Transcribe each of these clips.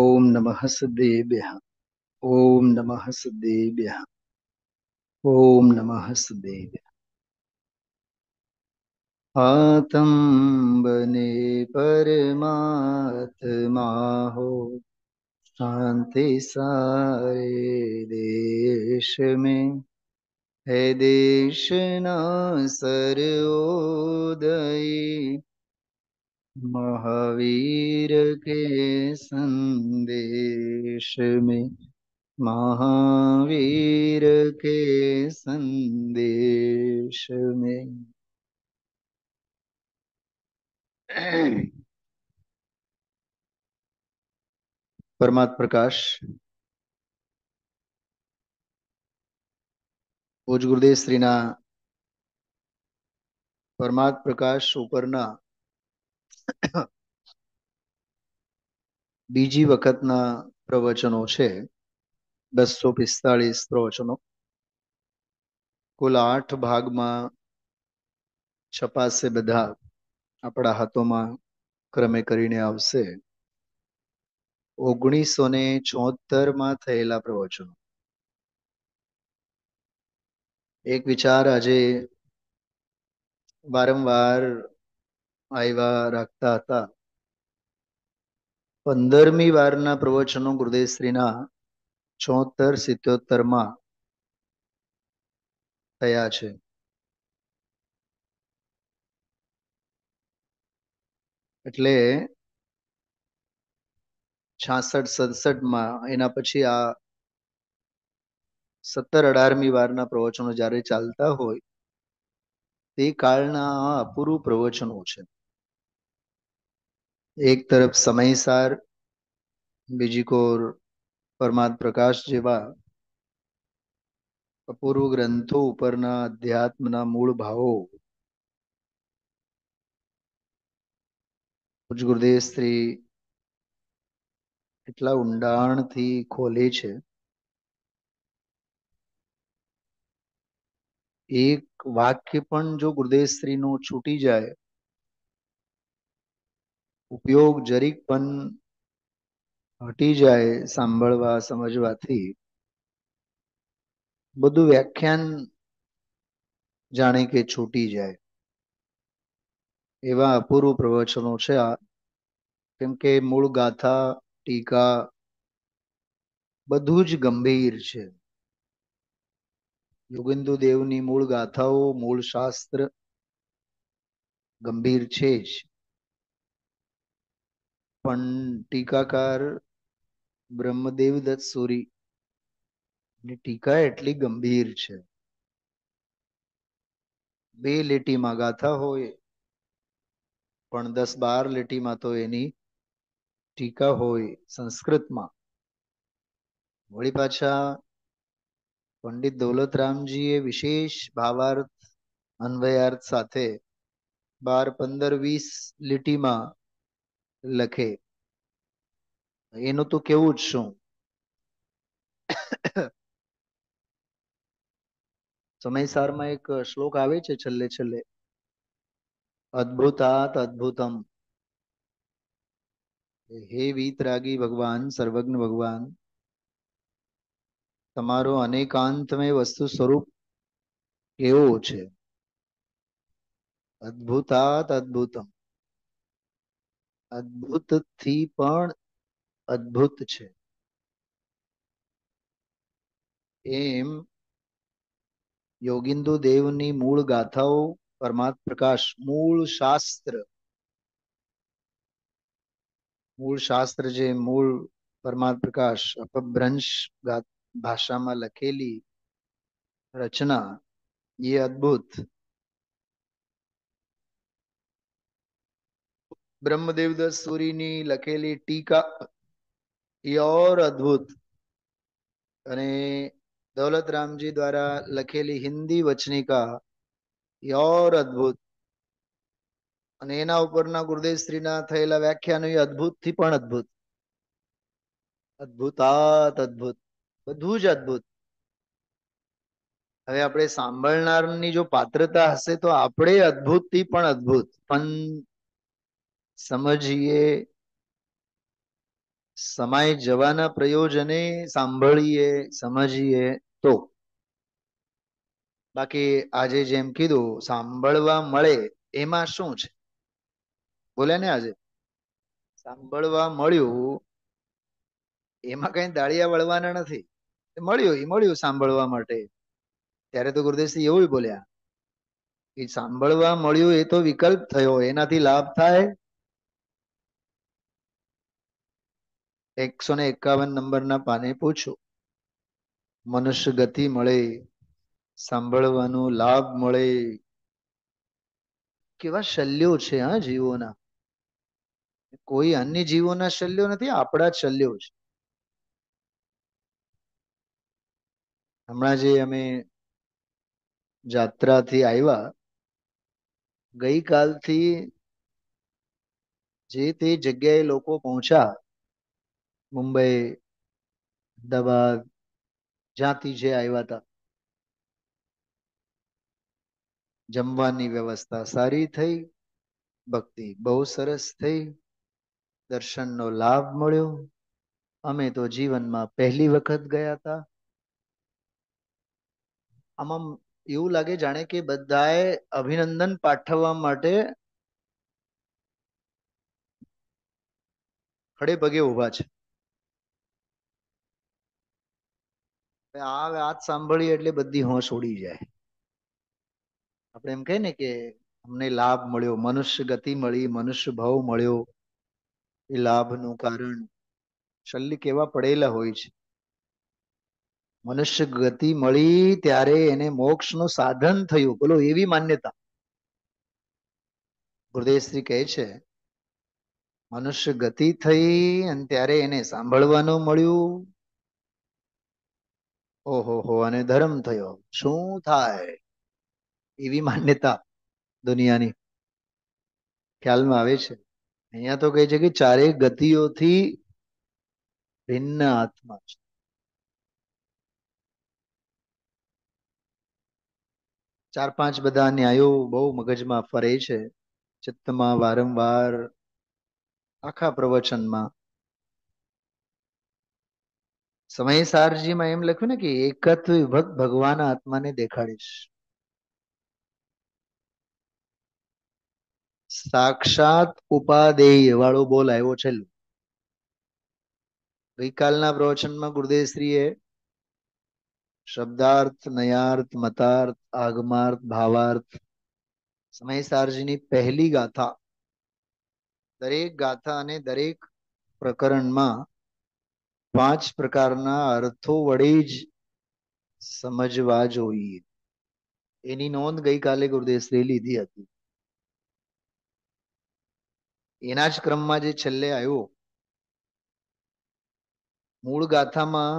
ઓમ નમઃ સદેભ્ય ઓમ નમઃ સદેભ્ય ઓમ નમઃ સદેભ્ય आतम बने परमात्मा हो शांति सारे देश में है देश ना सर्वोदयी महावीर के संदेश में महावीर के संदेश में परमात्म प्रकाश પૂજ ગુરુદેવ શ્રીના પરમાત્મ પ્રકાશ ઉપરના બીજી વખતના પ્રવચનો છે બસો પિસ્તાળીસ પ્રવચનો કુલ આઠ ભાગમાં છપાશે બધા આપણા હાથોમાં ક્રમે કરીને આવશે ઓગણીસો ને ચોતેરમાં થયેલા પ્રવચનો એક વિચાર આજે વારંવાર આવ્યા રાખતા હતા પંદરમી વારના પ્રવચનો ગુરુદેવશ્રીના ચોતર સિત્યોતરમાં થયા છે એટલે છાસઠ સડસઠમાં એના પછી આ સત્તર અઢારમી વારના પ્રવચનો જ્યારે ચાલતા હોય તે કાળના આ અપૂરું પ્રવચનો છે એક તરફ સમયસાર બીજી કોર પરમાદ પ્રકાશ જેવા અપૂર્વ ગ્રંથો ઉપરના અધ્યાત્મના મૂળ ભાવો ગુરુદેવ શ્રી એટલા ઊંડાણથી ખોલે છે એક વાક્ય પણ જો ગુરુદેવ શ્રીનું છૂટી જાય ઉપયોગ જરીક પણ હટી જાય સાંભળવા સમજવાથી બધું વ્યાખ્યાન જાણે કે છૂટી જાય એવા અપૂર્વ પ્રવચનો છે આ કેમ કે મૂળ ગાથા ટીકા બધું જ ગંભીર છે યોગેન્દુ દેવની મૂળ ગાથાઓ મૂળ શાસ્ત્ર ગંભીર છે જ પણ ટીકાકાર બ્રહ્મદેવ દત્ત સુરી ટીકા એટલી ગંભીર છે બે લીટીમાં ગાથા હોય પણ દસ બાર લીટીમાં તો એની ટીકા હોય સંસ્કૃતમાં વળી પાછા પંડિત દોલતરામજીએ વિશેષ ભાવાર્થ અન્વયાર્થ સાથે બાર પંદર વીસ લીટીમાં લખે એનું તો કેવું જ શું સમયસારમાં એક શ્લોક આવે છે છેલ્લે છેલ્લે અદ્ભુતાત અદ્ભુતમ હે વીતરાગી ભગવાન સર્વજ્ઞ ભગવાન તમારો અનેકાંતમય વસ્તુ સ્વરૂપ કેવો છે અદ્ભુતાત અદ્ભુતમ અદ્ભુત થી પણ અદ્ભુત છે એમ યોગિંદુ દેવની મૂળ ગાથાઓ પરમાત્મ પ્રકાશ મૂળ શાસ્ત્ર મૂળ શાસ્ત્ર જે મૂળ પરમાત્મ પ્રકાશ અપભ્રંશ ભાષામાં લખેલી રચના એ અદભુત ब्रह्मदेवदत्त सूरी લખેલી ટીકા એ ઓર અને દौलत દ્વારા લખેલી હિન્દી વચનિકા એ ઓર અદ્ભુત અને એના ઉપરના ગુરુદેવ થયેલા વ્યાખ્યાનો એ અદ્ભુત થી પણ અદ્ભુત અદ્ભુતાત અદ્ભુત બધું જ અદભુત હવે આપણે સાંભળનારની જો પાત્રતા હશે તો આપણે અદ્ભુત થી પણ અદ્ભુત સમજીએ સમાય જવાના પ્રયોજને સાંભળીએ સમજીએ તો બાકી આજે જેમ કીધું સાંભળવા મળે એમાં શું છે બોલ્યા ને આજે સાંભળવા મળ્યું એમાં કઈ દાળિયા વળવાના નથી મળ્યું એ મળ્યું સાંભળવા માટે ત્યારે તો ગુરુદેવસિંહ એવું બોલ્યા કે સાંભળવા મળ્યું એ તો વિકલ્પ થયો એનાથી લાભ થાય એકસો ને એકાવન નંબરના પાને પૂછો મનુષ્ય ગતિ મળે સાંભળવાનો લાભ મળે કેવા શલ્યો છે હા જીવોના કોઈ અન્ય જીવોના શલ્યો નથી આપણા જ શલ્યો છે હમણાં જે અમે જાત્રાથી આવ્યા ગઈકાલથી જે તે જગ્યાએ લોકો પહોંચ્યા મુંબઈ અમદાવાદ જ્યાંથી જે આવ્યા હતા જમવાની વ્યવસ્થા સારી થઈ ભક્તિ બહુ સરસ થઈ દર્શનનો લાભ મળ્યો અમે તો જીવનમાં પહેલી વખત ગયા હતા આમાં એવું લાગે જાણે કે બધાએ અભિનંદન પાઠવવા માટે ખડે પગે ઉભા છે આ વાત સાંભળી એટલે બધી હોશ ઉડી જાય આપણે એમ કહીએ ને કે અમને લાભ મળ્યો મનુષ્ય ગતિ મળી મનુષ્ય ભાવ મળ્યો એ લાભનું કારણ શલ્ય કેવા પડેલા હોય છે મનુષ્ય ગતિ મળી ત્યારે એને મોક્ષનું સાધન થયું બોલો એવી માન્યતા ગુરુદેવશ્રી કહે છે મનુષ્ય ગતિ થઈ અને ત્યારે એને સાંભળવાનું મળ્યું ઓહો અને ધર્મ થયો શું થાય એવી માન્યતા દુનિયાની ખ્યાલમાં આવે છે અહીંયા તો કહે છે કે ચારેક ગતિઓથી ભિન્ન આત્મા છે ચાર પાંચ બધા ન્યાયો બહુ મગજમાં ફરે છે ચિત્તમાં વારંવાર આખા પ્રવચનમાં સમયસારજીમાં એમ લખ્યું ને કે એકત્વ વિભક્ત ભગવાન આત્માને દેખાડીશ સાક્ષાત ઉપાદેય વાળો બોલ આવ્યો છેલ્લું ગઈકાલના પ્રવચનમાં ગુરુદેવશ્રીએ શબ્દાર્થ નયાર્થ મતાર્થ આગમાર્થ ભાવાર્થ સમયસારજીની પહેલી ગાથા દરેક ગાથા અને દરેક પ્રકરણમાં પાંચ પ્રકારના અર્થો વડે જ સમજવા જોઈએ એની નોંધ ગઈકાલે ગુરુદેશ્રી લીધી હતી એના જ ક્રમમાં જે છેલ્લે આવ્યો મૂળ ગાથામાં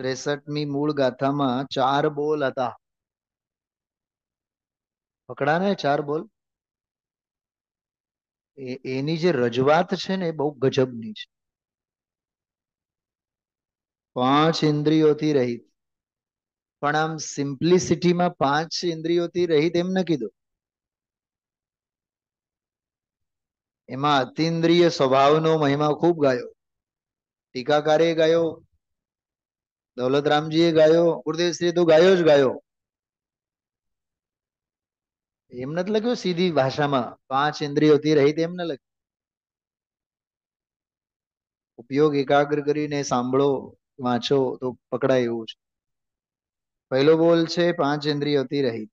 ત્રેસઠમી મૂળ ગાથામાં ચાર બોલ હતા પકડા ને ચાર બોલ એની જે રજૂઆત છે ને એ બહુ ગજબની છે पांच इंद्रियों થી રહીત પણ આમ સિમ્પલિસિટી માં પાંચ ઇન્દ્રિયો થી રહીત એમ ન કીધો એમાં અતીન્દ્રિય સ્વભાવ નો મહિમા ખૂબ ગાયો ટીકા કરે ગાયો દવલદરામજીએ ગાયો ગુરદેવજીએ તો ગાયો જ ગાયો એમ નત લાગ્યો સીધી ભાષા માં પાંચ ઇન્દ્રિયો થી રહીત એમ ન લાગ્યું ઉપયોગ એકાગ્ર કરીને સાંભળો વાંચો તો પકડાય એવું છે પહેલો બોલ છે પાંચ ઇન્દ્રિયોથી રહિત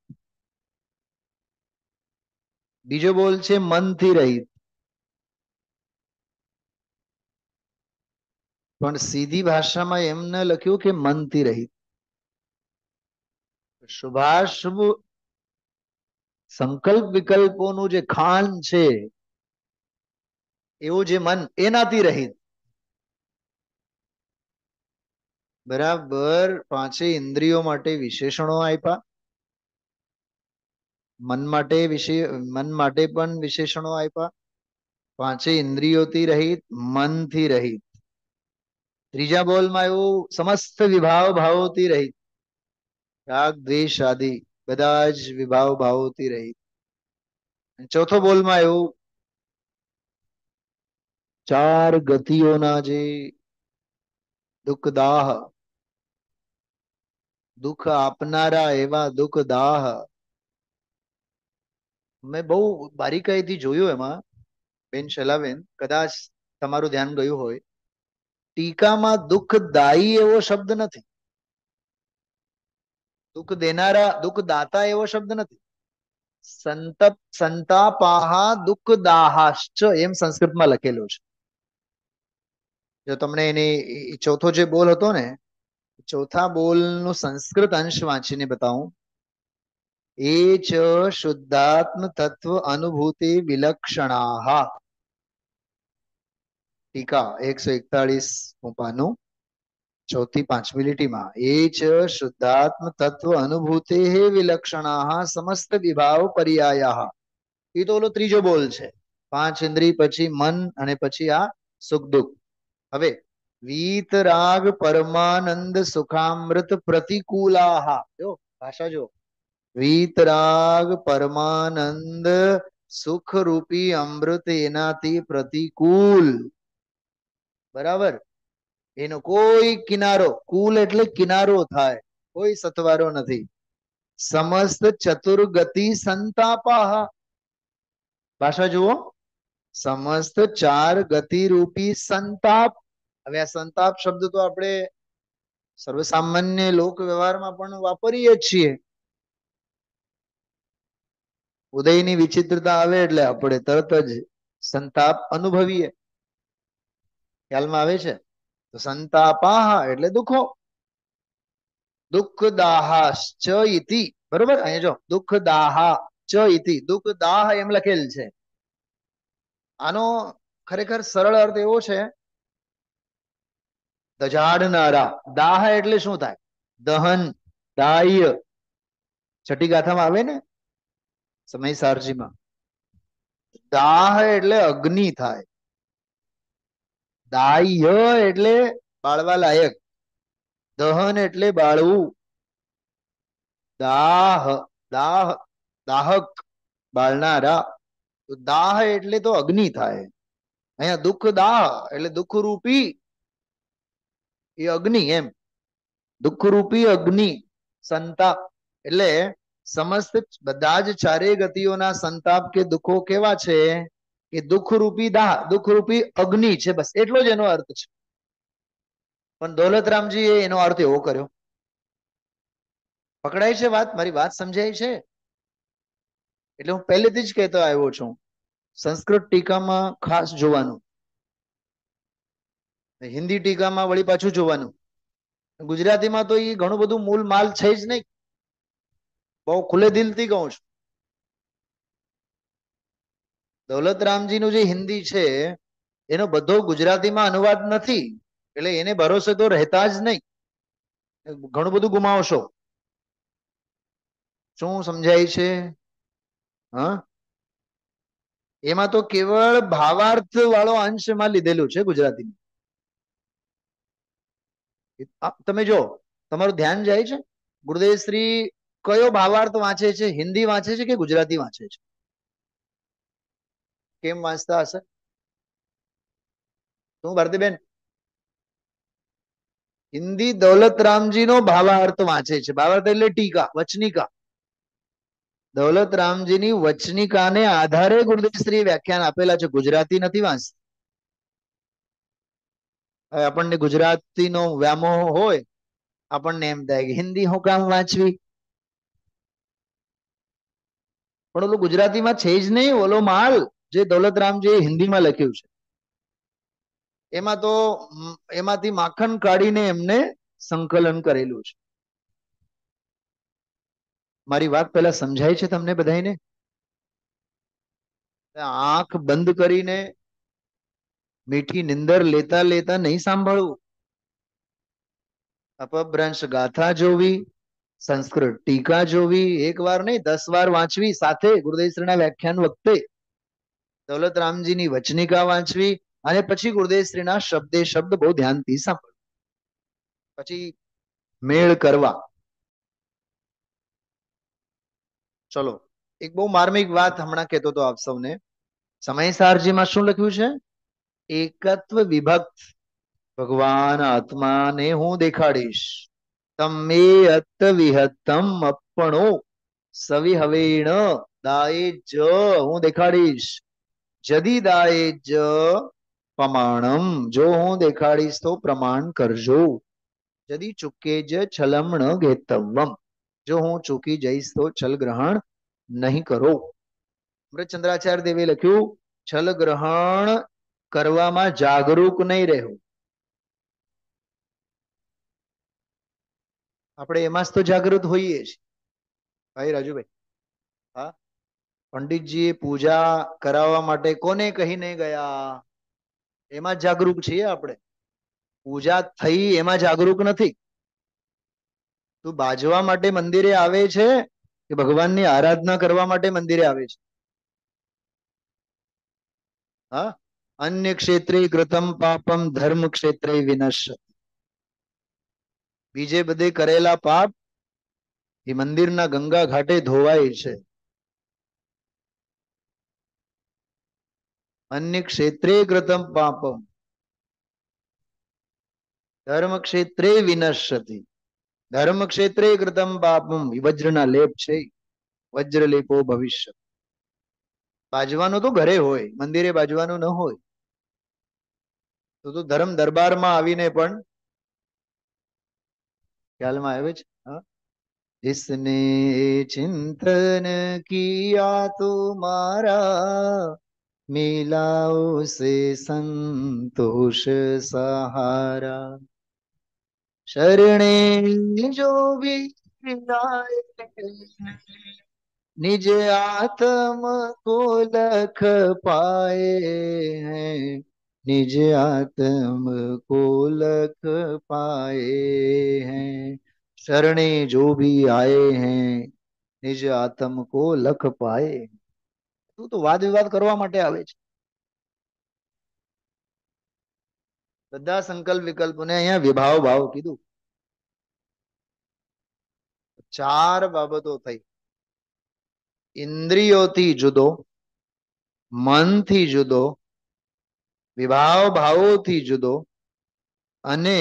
બીજો બોલ છે મનથી રહિત પણ સીધી ભાષામાં એમને લખ્યું કે મનથી રહિત શુભાશુભ સંકલ્પ વિકલ્પોનું જે ખાન છે એવું જે મન એનાથી રહીત બરાબર પાંચે ઇન્દ્રિયો માટે વિશેષણો આયપા મન માટે વિશે મન માટે પણ વિશેષણો આયપા પાંચે ઇન્દ્રિયો થી રહી મન થી રહી ત્રીજા બોલ માં એવુ समस्त વિભાવ ભાવ થી રહી રાખ દ્વેષ આધી બધા જ વિભાવ ભાવ થી રહી અને ચોથો બોલ માં એવુ ચાર ગતિઓ ના જે દુઃખદાહ દુઃખ આપનારા એવા દુઃખ દાહ મેં બહુ બારીકાઈથી જોયું એમાં બેન શલાબેન કદાચ તમારું ધ્યાન ગયું હોય ટીકામાં દુઃખદાયી એવો શબ્દ નથી દુઃખ દેનારા દુઃખ દાતા એવો શબ્દ નથી સંતપ સંતાપાહા દુઃખ દાહાશ્ચ એમ સંસ્કૃતમાં લખેલું છે જો તમને એની ચોથો જે બોલ હતો ને ચોથા બોલનું સંસ્કૃત અંશ વાંચીને બતાવું એ ચ શુદ્ધાત્મ તત્વ અનુભૂતિ વિલક્ષણાહ ટીકા એકસો એકતાળીસ પાનું ચોથી પાંચમી લીટીમાં એ ચ શુદ્ધાત્મ તત્વ અનુભૂતિ હે વિલક્ષણાહ સમસ્ત વિભાવ પર્યાયા એ તો ઓલો ત્રીજો બોલ છે પાંચ ઇન્દ્રિય પછી મન અને પછી આ સુખ દુઃખ હવે वीतराग परमानंद सुखामृत प्रतिकूला जो भाषा जो वीतराग परमानंद सुख रूपी अमृत एना प्रतिकूल बराबर एन कोई किनारो कूल एट किनारो थाय कोई सतवार समस्त चतुर्गति संतापा भाषा जुओ समस्त चार गति रूपी संताप હવે આ સંતાપ શબ્દ તો આપણે સર્વસામાન્ય લોક વ્યવહારમાં પણ વાપરીએ છીએ ઉદયની વિચિત્રતા આવે એટલે આપણે તરત જ સંતાપ અનુભવીએ ખ્યાલમાં આવે છે તો સંતાપાહ એટલે દુઃખો દુઃખ દાહા ચ ઇતિ બરોબર અહીંયા જો દુઃખ દાહા ચ ઇતિ દુઃખ દાહ એમ લખેલ છે આનો ખરેખર સરળ અર્થ એવો છે તો દાહ એટલે શું થાય દહન દાય છઠ્ઠી ગાથામાં આવે ને સમય સારજીમાં દાહ એટલે અગ્નિ થાય દાય એટલે બાળવા લાયક દહન એટલે બાળવું દાહ દાહ દાહક બાળનારા તો દાહ એટલે તો અગ્નિ થાય અહીંયા દુઃખ દાહ એટલે દુઃખ રૂપી એ અગ્નિ એમ દુઃખરૂપી અગ્નિ સંતાપ એટલે સમસ્ત બધા જ ચારેય ગતિઓના સંતાપ કે દુઃખો કેવા છે કે દુઃખરૂપી દાહ દુઃખરૂપી અગ્નિ છે બસ એટલો જ એનો અર્થ છે પણ દોલતરામજી એનો અર્થ એવો કર્યો પકડાય છે વાત મારી વાત સમજાય છે એટલે હું પહેલેથી જ કહેતો આવ્યો છું સંસ્કૃત ટીકામાં ખાસ જોવાનું હિન્દી ટીકામાં વળી પાછું જોવાનું ગુજરાતીમાં તો એ ઘણું બધું મૂલ માલ છે જ નહીં બહુ ખુલ્લે દિલથી કહું છું દૌલતરામજીનું જે હિન્દી છે એનો બધો ગુજરાતીમાં અનુવાદ નથી એટલે એને ભરોસે તો રહેતા જ નહીં ઘણું બધું ગુમાવશો શું સમજાય છે હા એમાં તો કેવળ ભાવાર્થ વાળો અંશ એમાં લીધેલું છે ગુજરાતીમાં તમે જો તમારું ધ્યાન જાય છે ગુરુદેવ શ્રી કયો ભાવાર્થ વાંચે છે હિન્દી વાંચે છે કે ગુજરાતી વાંચે છે કેમ વાંચતા હશે શું ભારતીબેન હિન્દી દૌલતરામજી નો ભાવાર્થ વાંચે છે ભાવાર્થ એટલે ટીકા વચનિકા દૌલતરામજીની વચનિકાને આધારે ગુરુદેવશ્રી વ્યાખ્યાન આપેલા છે ગુજરાતી નથી વાંચતા હવે આપણને ગુજરાતીનો વ્યામોહ હોય આપણને એમ થાય કે હિન્દી હું કામ વાંચવી પણ ઓલું ગુજરાતીમાં છે જ નહીં ઓલો માલ જે દોલતરામજીએ હિન્દીમાં લખ્યું છે એમાં તો એમાંથી માખણ કાઢીને એમને સંકલન કરેલું છે મારી વાત પહેલા સમજાય છે તમને બધાને આંખ બંધ કરીને મીઠી નિંદર લેતા લેતા નહીં સાંભળવું અપભ્રંશ ગાથા જોવી સંસ્કૃત ટીકા જોવી એક વાર નહીં દસ વાર વાંચવી સાથે ગુરુદેવશ્રીના વ્યાખ્યાન વખતે દૌલતરામજીની વચનિકા વાંચવી અને પછી ગુરુદેવશ્રીના શબ્દે શબ્દ બહુ ધ્યાનથી સાંભળવું પછી મેળ કરવા ચલો એક બહુ માર્મિક વાત હમણાં કહેતો હતો આપ સૌને સમયસારજીમાં શું લખ્યું છે એકત્વ વિભક્ત ભગવાન આત્માને હું દેખાડીશ તમે અત વિહતમ અપણો સવિહવેણ દાએ જ હું દેખાડીશ જદી દાએ જ પ્રમાણમ જો હું દેખાડીશ તો પ્રમાણ કરજો જદી ચૂકે જ છલમણ ઘેતવમ જો હું ચૂકી જઈશ તો છલ ગ્રહણ નહીં કરો ચંદ્રાચાર્ય દેવે લખ્યું છલ ગ્રહણ કરવામાં જાગરૂક નહીં રહેવું આપણે એમાં જ તો જાગૃત હોઈએ છીએ ભાઈ રાજુભાઈ હા પંડિતજી પૂજા કરાવવા માટે કોને કહીને ગયા એમાં જાગૃત છીએ આપણે પૂજા થઈ એમાં જાગૃત નથી તું બાજવા માટે મંદિરે આવે છે કે ભગવાનની આરાધના કરવા માટે મંદિરે આવે છે હા અન્ય ક્ષેત્રે કૃતમ પાપમ ધર્મ ક્ષેત્રે વિનશ્ય બીજે બધે કરેલા પાપ એ મંદિરના ગંગા ઘાટે ધોવાય છે અન્ય ક્ષેત્રે કૃતમ પાપમ ધર્મ ક્ષેત્રે વિનશ્યતિ ધર્મ ક્ષેત્રે કૃતમ પાપમ વજ્રના લેપ છે વજ્રલેપો ભવિષ્ય બાજવાનો તો ઘરે હોય મંદિરે બાજવાનો ન હોય તો તો ધર્મ દરબારમાં આવીને પણ ખ્યાલમાં આવે છે જિસને ચિંતન કિયા તો મારા મિલાઓ સે સંતોષ સહારા શરણે જો भी निज आत्म को लख पाए हैं निज आत्म को लख पाए हैं शरणे जो भी आए हैं निज आत्म को लख पाए तू तो वाद विवाद करवा माटे आवे छे બધા સંકલ્પ વિકલ્પ ને અહીંયા વિભાવ ભાવ કીધું ચાર બાબતો થઈ ઇન્દ્રિયોથી જુદો મનથી જુદો વિભાવ ભાવોથી જુદો અને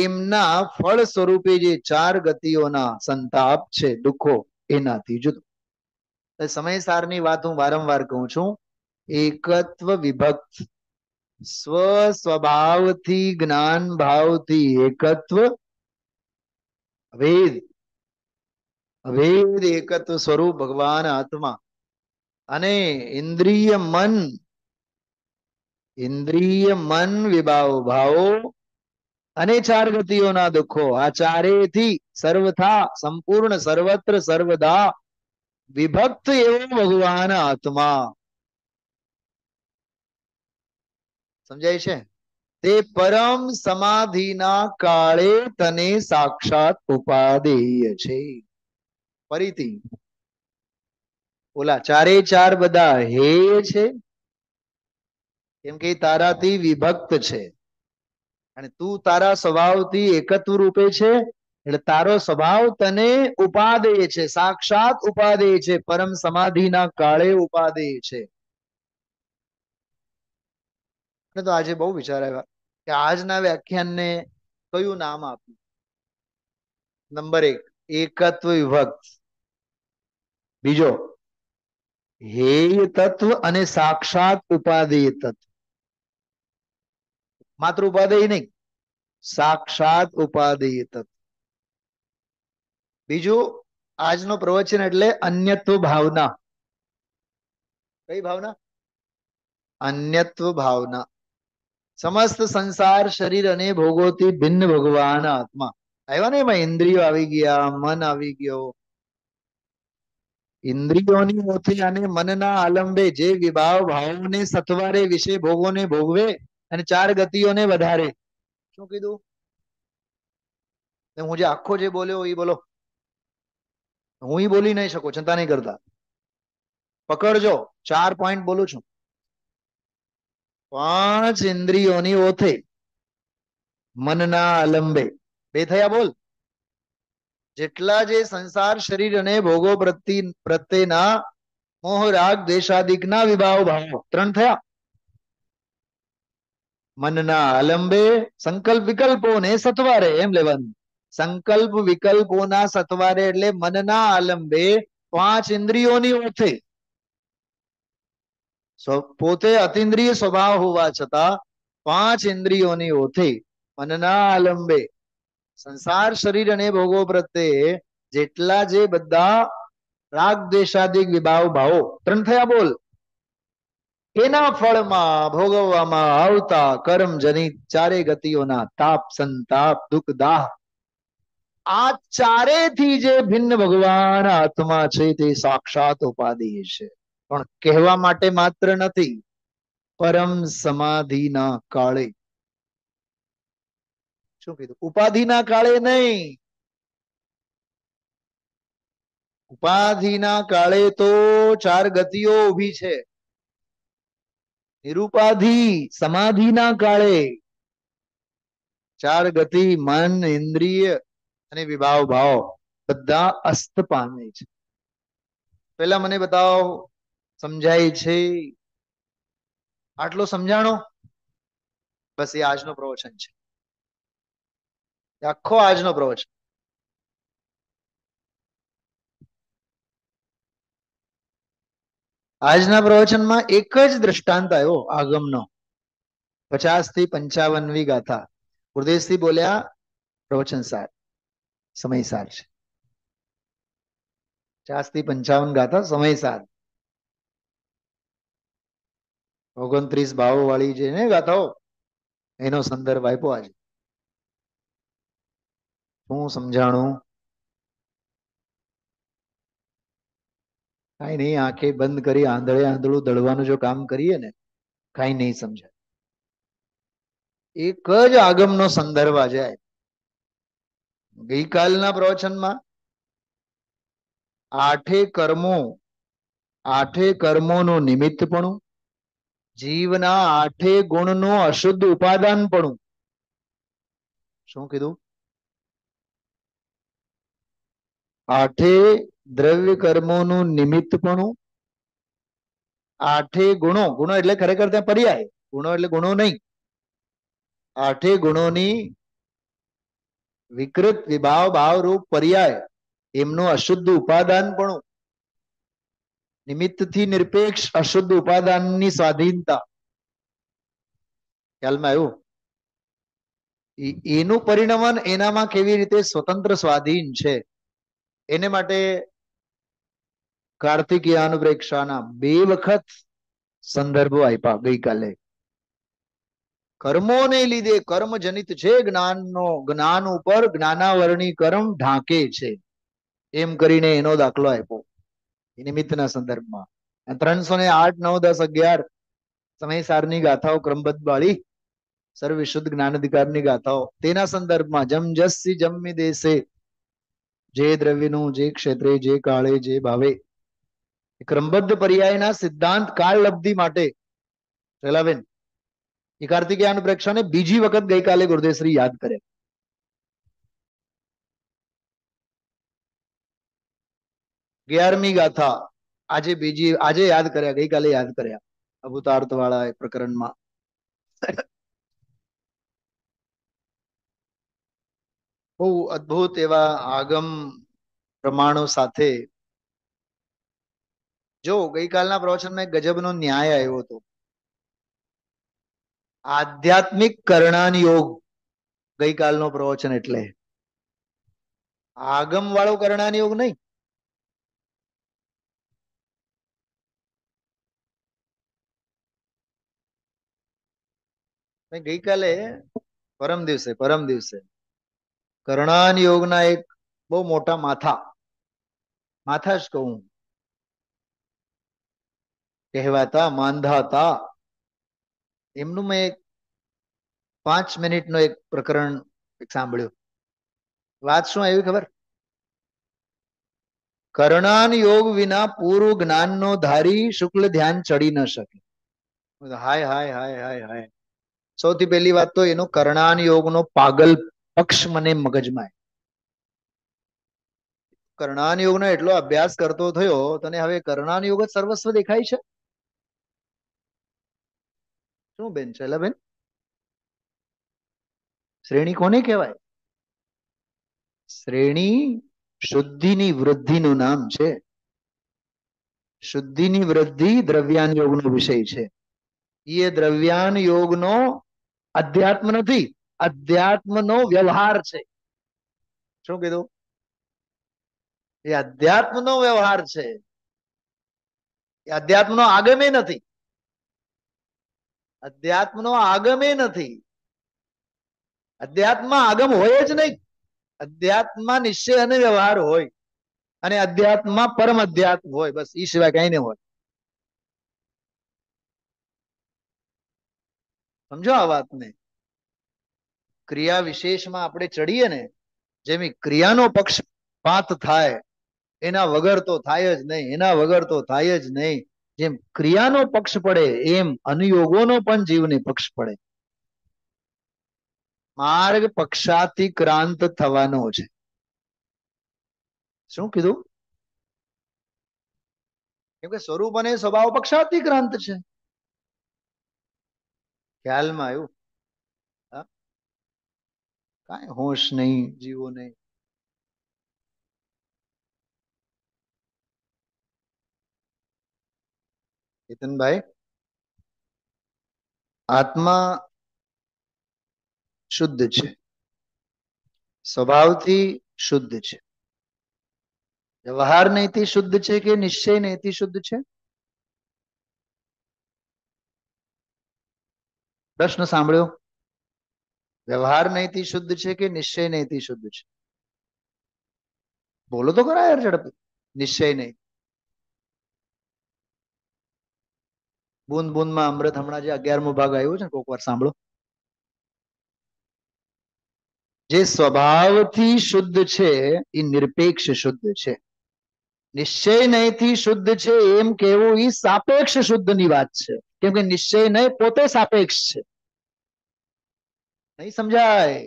એમના ફળ સ્વરૂપે જે ચાર ગતિઓના સંતાપ છે દુઃખો એનાથી જુદો સમયસારની વાત હું વારંવાર કહું છું એકત્વ વિભક્ત સ્વ સ્વભાવથી જ્ઞાન ભાવથી એકત્વ વેદ અભેદ એકત્વ સ્વરૂપ ભગવાન આત્મા અને ઇન્દ્રિય મન ઇન્દ્રિય મન વિભાવ ભાવો અને ચાર ગતિઓના દુઃખો આ ચારેથી સર્વથા સંપૂર્ણ સર્વત્ર સર્વદા વિભક્ત એવો ભગવાન આત્મા સમજાય છે તે પરમ સમાધિના કાળે તને સાક્ષાત ઉપાદેય છે ફરીથી ઓલા ચારે ચાર બધા હે છે કેમ કે તારાથી વિભક્ત છે અને તું તારા સ્વભાવથી એકત્વ રૂપે છે એટલે તારો સ્વભાવ તને ઉપાદેય છે સાક્ષાત ઉપાદેય છે પરમ સમાધિના કાળે ઉપાદેય છે તો આજે બહુ વિચાર આવ્યા કે આજના વ્યાખ્યાનને કયું નામ આપ્યું નંબર એક એકત્વ વિભક્ત બીજો હેય તત્વ અને સાક્ષાત ઉપાદેય તત્વ માત્ર ઉપાદેય નહીં સાક્ષાત ઉપાદેય તત્વ બીજું આજનો પ્રવચન એટલે અન્યત્વ ભાવના કઈ ભાવના અન્યત્વ ભાવના સમસ્ત સંસાર શરીર અને ભોગોથી ભિન્ન ભગવાન આત્મા આવ્યા ને એમાં ઇન્દ્રિયો આવી ગયા મન આવી ગયો ઇન્દ્રિયોની ઓથી અને મનના આલંબે જે વિભાવ ભાવોને સથવારે વિશે ભોગોને ભોગવે અને ચાર ગતિઓને વધારે શું કીધું હું જે આખો જે બોલ્યો એ બોલો હું એ બોલી નહીં શકું ચિંતા નહીં કરતા પકડજો ચાર પોઈન્ટ બોલું છું પાંચ ઇન્દ્રિયોની ઓથે મનના આલંબે બે થયા બોલ संसार शरीर ने भोगो प्रति प्रत्ये मोह राग देशादिक ना विवाह भाव त्रण थे मन न आलंबे संकल्प विकल्पो ने सत्वरे एम लेवन संकल्प विकल्पो ना सत्वरे એટલે मन न आलंबे पांच इंद्रियों ની ઉઠે સો પોતે અતિન્દ્રિય સ્વભાવ હોવા છતાં પાંચ ઇન્દ્રિયોની ઉઠે મનના અલંબે સંસાર શરીર અને ભોગો પ્રત્યે જેટલા જે બધા રાગ દ્વેષાદિક વિભાવ ભાવો ત્રણ થયા બોલ એના ફળમાં ભોગવવામાં આવતા કર્મ જનિત ચારે ગતિઓના તાપ સંતાપ દુઃખ દાહ આ ચારે થી જે ભિન્ન ભગવાન આત્મા છે તે સાક્ષાત ઉપાધિ છે પણ કહેવા માટે માત્ર નથી પરમ સમાધિના કાળે શું કીધું ઉપાધિના કાળે નહીં ઉપાધિના કાળે તો ચાર ગતિઓ ઉભી છે નિરુપાધિ સમાધિના કાળે ચાર ગતિ મન ઇન્દ્રિય અને વિભાવ ભાવ બધા અસ્ત પામે છે પેલા મને બતાવો સમજાય છે આટલો સમજાણો બસ એ આજનો પ્રવચન છે આખો આજનો પ્રવચન આજના પ્રવચનમાં એક જ દ્રષ્ટાંત આવ્યો આગમનો પચાસ થી પંચાવનવી ગાથા ગુરદેશથી બોલ્યા પ્રવચન સાર સમય સાર છે પચાસ થી પંચાવન ગાથા સમય સાર ઓગણત્રીસ ભાવો વાળી જે ને ગાથાઓ એનો સંદર્ભ આપ્યો આજે શું સમજાણું કઈ નહીં આંખે બંધ કરી આંધળે આંધળું દળવાનું જો કામ કરીએ ને કઈ નહીં સમજાય એક જ આગમનો સંદર્ભ આજે ગઈકાલના પ્રવચનમાં આઠે કર્મો આઠે કર્મોનું નિમિત્તપણું જીવના આઠે ગુણનું અશુદ્ધ ઉપાદાન પણ શું કીધું આઠે દ્રવ્ય કર્મોનું નિમિત્તપણું આઠે ગુણો ગુણો એટલે ખરેખર ત્યાં પર્યાય ગુણો એટલે ગુણો નહીં આઠે ગુણોની વિકૃત વિભાવ ભાવરૂપ પર્યાય એમનું અશુદ્ધ ઉપાદાન પણ નિમિત્તથી નિરપેક્ષ અશુદ્ધ ઉપાદાનની સ્વાધીનતા ખ્યાલમાં આવ્યું એનું પરિણમન એનામાં કેવી રીતે સ્વતંત્ર સ્વાધીન છે એને માટે કાર્તિકીયાન પ્રેક્ષાના બે વખત સંદર્ભો આપ્યા ગઈકાલે કર્મોને લીધે કર્મ જનિત છે જ્ઞાનનો જ્ઞાન ઉપર જ્ઞાનાવરણી કર્મ ઢાંકે છે એમ કરીને એનો દાખલો આપ્યો એ નિમિત્તના સંદર્ભમાં ત્રણસો ને આઠ નવ દસ અગિયાર સમયસારની ગાથાઓ ક્રમબદ્ધ બાળી સર્વ વિશુદ્ધ જ્ઞાન અધિકારની ગાથાઓ તેના સંદર્ભમાં જમ જમી દેશે जे द्रव्य नु जे क्षेत्र जे काले जे भावे क्रमबद्ध पर्याय सिद्धांत काल लब्धि प्रेक्षा ने बीजी वक्त गई काले गुरुदेवश्री याद करे गाथा आज बीजी आज याद कर गई काले याद कर अभूतार्थ वाला प्रकरण બહુ અદ્ભુત એવા આગમ પ્રમાણો સાથે જો ગઈકાલના પ્રવચનમાં એક ગજબનો ન્યાય આવ્યો હતો આધ્યાત્મિક કરણાન યોગ ગઈકાલનો પ્રવચન એટલે આગમ વાળો કરણાન યોગ નહીં ગઈકાલે પરમ દિવસે પરમ દિવસે કર્ણાન યોગના એક બહુ મોટા માથા માથા જ કહું કહેવાતા માંધા એમનું મેં એક પાંચ મિનિટનો એક પ્રકરણ સાંભળ્યું વાત શું આવી ખબર કર્ણાન યોગ વિના પૂરું જ્ઞાનનો ધારી શુક્લ ધ્યાન ચડી ન શકે હાય હાય હાય હાય હાય સૌથી પહેલી વાત તો એનો કર્ણાન યોગનો પાગલ પક્ષ મને મગજમાં કર્ણાન યોગનો એટલો અભ્યાસ કરતો થયો તને હવે કર્ણાન યોગ જ સર્વસ્વ દેખાય છે શું બેન છે બેન શ્રેણી કોને કહેવાય શ્રેણી શુદ્ધિની વૃદ્ધિનું નામ છે શુદ્ધિની વૃદ્ધિ દ્રવ્યાન નો વિષય છે એ દ્રવ્યાન નો અધ્યાત્મ નથી અધ્યાત્મનો વ્યવહાર છે શું કીધું એ અધ્યાત્મનો વ્યવહાર છે એ અધ્યાત્મનો આગમે નથી અધ્યાત્મનો આગમે નથી અધ્યાત્મ આગમ હોય જ નહીં અધ્યાત્મ નિશ્ચય અને વ્યવહાર હોય અને અધ્યાત્મ પરમ અધ્યાત્મ હોય બસ એ સિવાય કઈ નહીં હોય સમજો આ વાતને ક્રિયા વિશેષમાં આપણે ચડીએ ને જેમી ક્રિયાનો પક્ષપાત થાય એના વગર તો થાય જ નહીં એના વગર તો થાય જ નહીં જેમ ક્રિયાનો પક્ષ પડે એમ અનુયોગોનો પણ જીવને પક્ષ પડે માર્ગ પક્ષાતિક્રાંત થવાનો છે શું કીધું કેમ કે સ્વરૂપ અને સ્વભાવ ક્રાંત છે ખ્યાલમાં આવ્યું કાંઈ હોશ નહીં જીવો નહીં કેતનભાઈ આત્મા શુદ્ધ છે સ્વભાવથી શુદ્ધ છે વ્યવહાર નહીંથી શુદ્ધ છે કે નિશ્ચય નહીંથી શુદ્ધ છે પ્રશ્ન સાંભળ્યો વ્યવહાર નહીંથી શુદ્ધ છે કે નિશ્ચય નહીંથી શુદ્ધ છે બોલો તો ખરા યાર ઝડપી નિશ્ચય નહીં બુંદ બુંદમાં અમૃત હમણાં જે અગિયારમો ભાગ આવ્યો છે કોક વાર સાંભળો જે સ્વભાવથી શુદ્ધ છે એ નિરપેક્ષ શુદ્ધ છે નિશ્ચય નયથી શુદ્ધ છે એમ કહેવું એ સાપેક્ષ શુદ્ધની વાત છે કેમ કે નિશ્ચય નહીં પોતે સાપેક્ષ છે નહીં સમજાય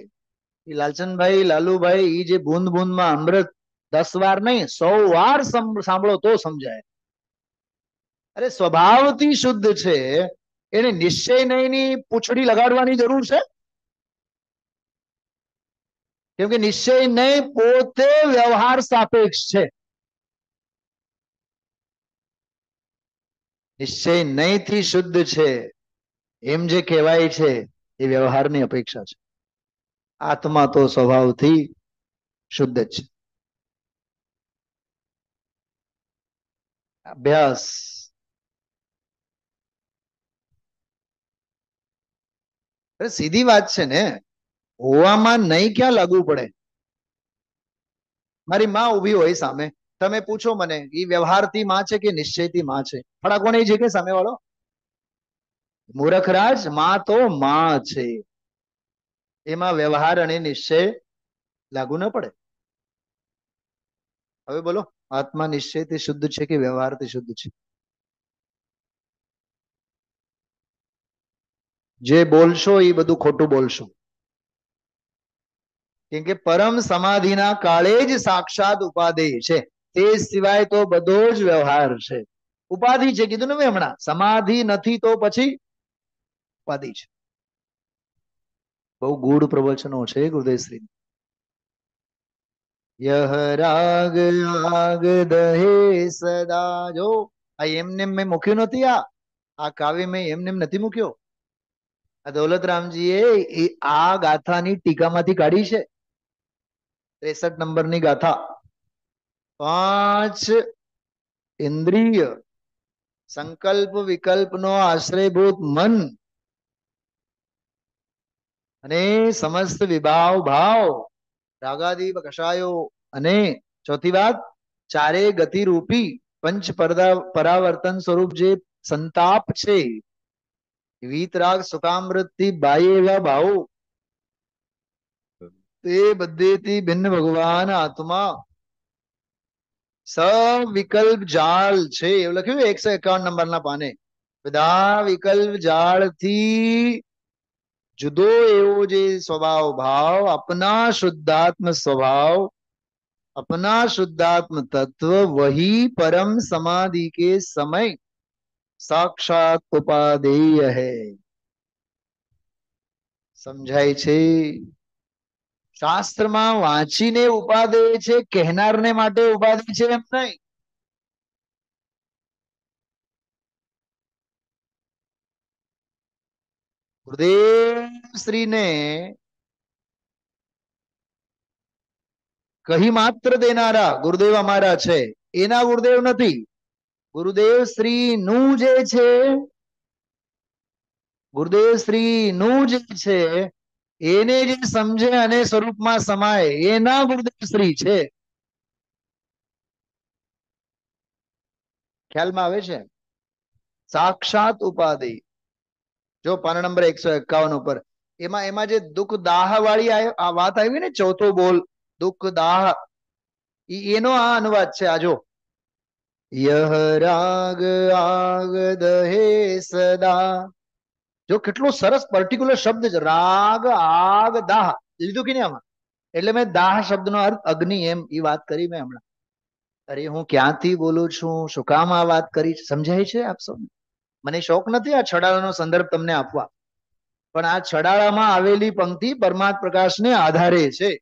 એ લાલચંદભાઈ લાલુભાઈ એ જે બુંદ બુંદમાં અમૃત દસ વાર નહીં સો વાર સાંભળો તો સમજાય અરે સ્વભાવથી શુદ્ધ છે એને નિશ્ચય નહીંની પૂછડી લગાડવાની જરૂર છે કેમ કે નિશ્ચય નહીં પોતે વ્યવહાર સાપેક્ષ છે નિશ્ચય નહીંથી શુદ્ધ છે એમ જે કહેવાય છે એ વ્યવહારની અપેક્ષા છે આત્મા તો સ્વભાવથી શુદ્ધ જ છે અભ્યાસ સીધી વાત છે ને હોવામાં નહીં ક્યાં લાગવું પડે મારી માં ઉભી હોય સામે તમે પૂછો મને એ વ્યવહારથી માં છે કે નિશ્ચયથી માં છે ફડાકો નહીં છે કે સામે વાળો મૂરખરાજ માં તો માં છે એમાં વ્યવહાર અને નિશ્ચય લાગુ ન પડે હવે બોલો આત્મા નિશ્ચયથી શુદ્ધ છે કે વ્યવહારથી શુદ્ધ છે જે બોલશો એ બધું ખોટું બોલશો કેમ કે પરમ સમાધિના કાળે જ સાક્ષાત ઉપાધિ છે તે સિવાય તો બધો જ વ્યવહાર છે ઉપાધિ છે કીધું ને હમણાં સમાધિ નથી તો પછી વાદી છે બહુ ગૂઢ પ્રવચનો છે ગુરુદેવશ્રી યહ રાગ આગ દહે સદા જો આ એમને મેં મૂક્યું નથી આ આ કાવ્ય મેં એમને નથી મૂક્યો આ દોલતરામજીએ એ આ ગાથાની ટીકામાંથી કાઢી છે ત્રેસઠ નંબરની ગાથા પાંચ ઇન્દ્રિય સંકલ્પ વિકલ્પનો આશ્રયભૂત મન અને સમસ્ત વિભાવ ભાવ રાગાદીપ કષાયો અને ચોથી વાત ચારે ગતિ રૂપી પંચ પરદા પરાવર્તન સ્વરૂપ જે સંતાપ છે વીતરાગ સુકામૃત થી બાય એવા ભાવો તે બધેથી ભિન્ન ભગવાન આત્મા સવિકલ્પ જાળ છે એવું લખ્યું એકસો એકાવન નંબર ના પાને બધા વિકલ્પ જાળ થી जुदो एवो जे स्वभाव भाव अपना शुद्धात्म स्वभाव अपना शुद्धात्म तत्व वही परम समाधि के समय साक्षात उपाधेय है समझाय शास्त्र में वाची ने उपाधेय कहना उपाधि एम नहीं ગુરુદેવશ્રીને કહી માત્ર દેનારા ગુરુદેવ અમારા છે એના ગુરુદેવ નથી ગુરુદેવ શ્રી નું જે છે ગુરુદેવ નું જે છે એને જે સમજે અને સ્વરૂપમાં સમાય એના ગુરુદેવ શ્રી છે ખ્યાલમાં આવે છે સાક્ષાત ઉપાધિ જો પાના નંબર એકસો એકાવન ઉપર એમાં એમાં જે દુઃખ દાહ વાળી આ વાત આવી ને ચોથો બોલ દુઃખ દાહ એનો આ અનુવાદ છે આજો યહ રાગ આગ દહે સદા જો કેટલો સરસ પર્ટિક્યુલર શબ્દ છે રાગ આગ દાહ લીધું કે નહીં આમાં એટલે મેં દાહ શબ્દનો અર્થ અગ્નિ એમ એ વાત કરી મેં હમણાં અરે હું ક્યાંથી બોલું છું શું કામ આ વાત કરી સમજાય છે આપ સૌને મને શોખ નથી આ છડાળાનો સંદર્ભ તમને આપવા પણ આ છડાળામાં આવેલી પંક્તિ પરમાત્મ પ્રકાશને આધારે છે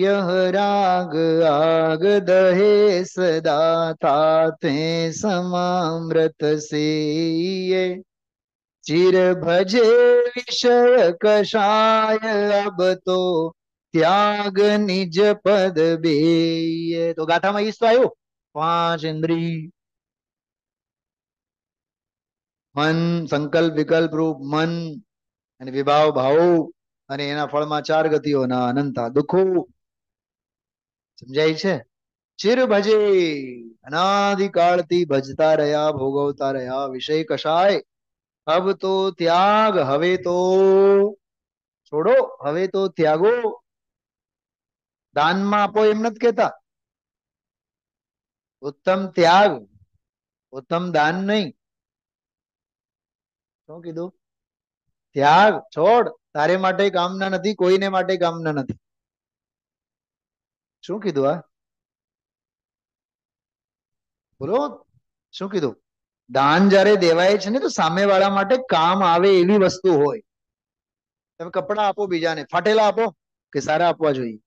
यह राग आग दहे सदा थाते समामृत से ये चिर भजे विषय कषाय अब तो त्याग निज पद बे तो गाथा में इस तो आयो पांच इंद्री મન સંકલ્પ વિકલ્પ રૂપ મન અને વિભાવ ભાવ અને એના ફળમાં ચાર ગતિઓના અનંતા દુઃખો સમજાય છે ચિર ભજે અનાદિકાળથી ભજતા રહ્યા ભોગવતા રહ્યા વિષય કશાય અબ તો ત્યાગ હવે તો છોડો હવે તો ત્યાગો દાનમાં આપો એમ નથી કેતા ઉત્તમ ત્યાગ ઉત્તમ દાન નહીં શું કીધું ત્યાગ છોડ તારે માટે કામના નથી કોઈને માટે કામના નથી શું કીધું આ બોલો શું કીધું દાન જયારે દેવાય છે ને તો સામે વાળા માટે કામ આવે એવી વસ્તુ હોય તમે કપડા આપો બીજાને ફાટેલા આપો કે સારા આપવા જોઈએ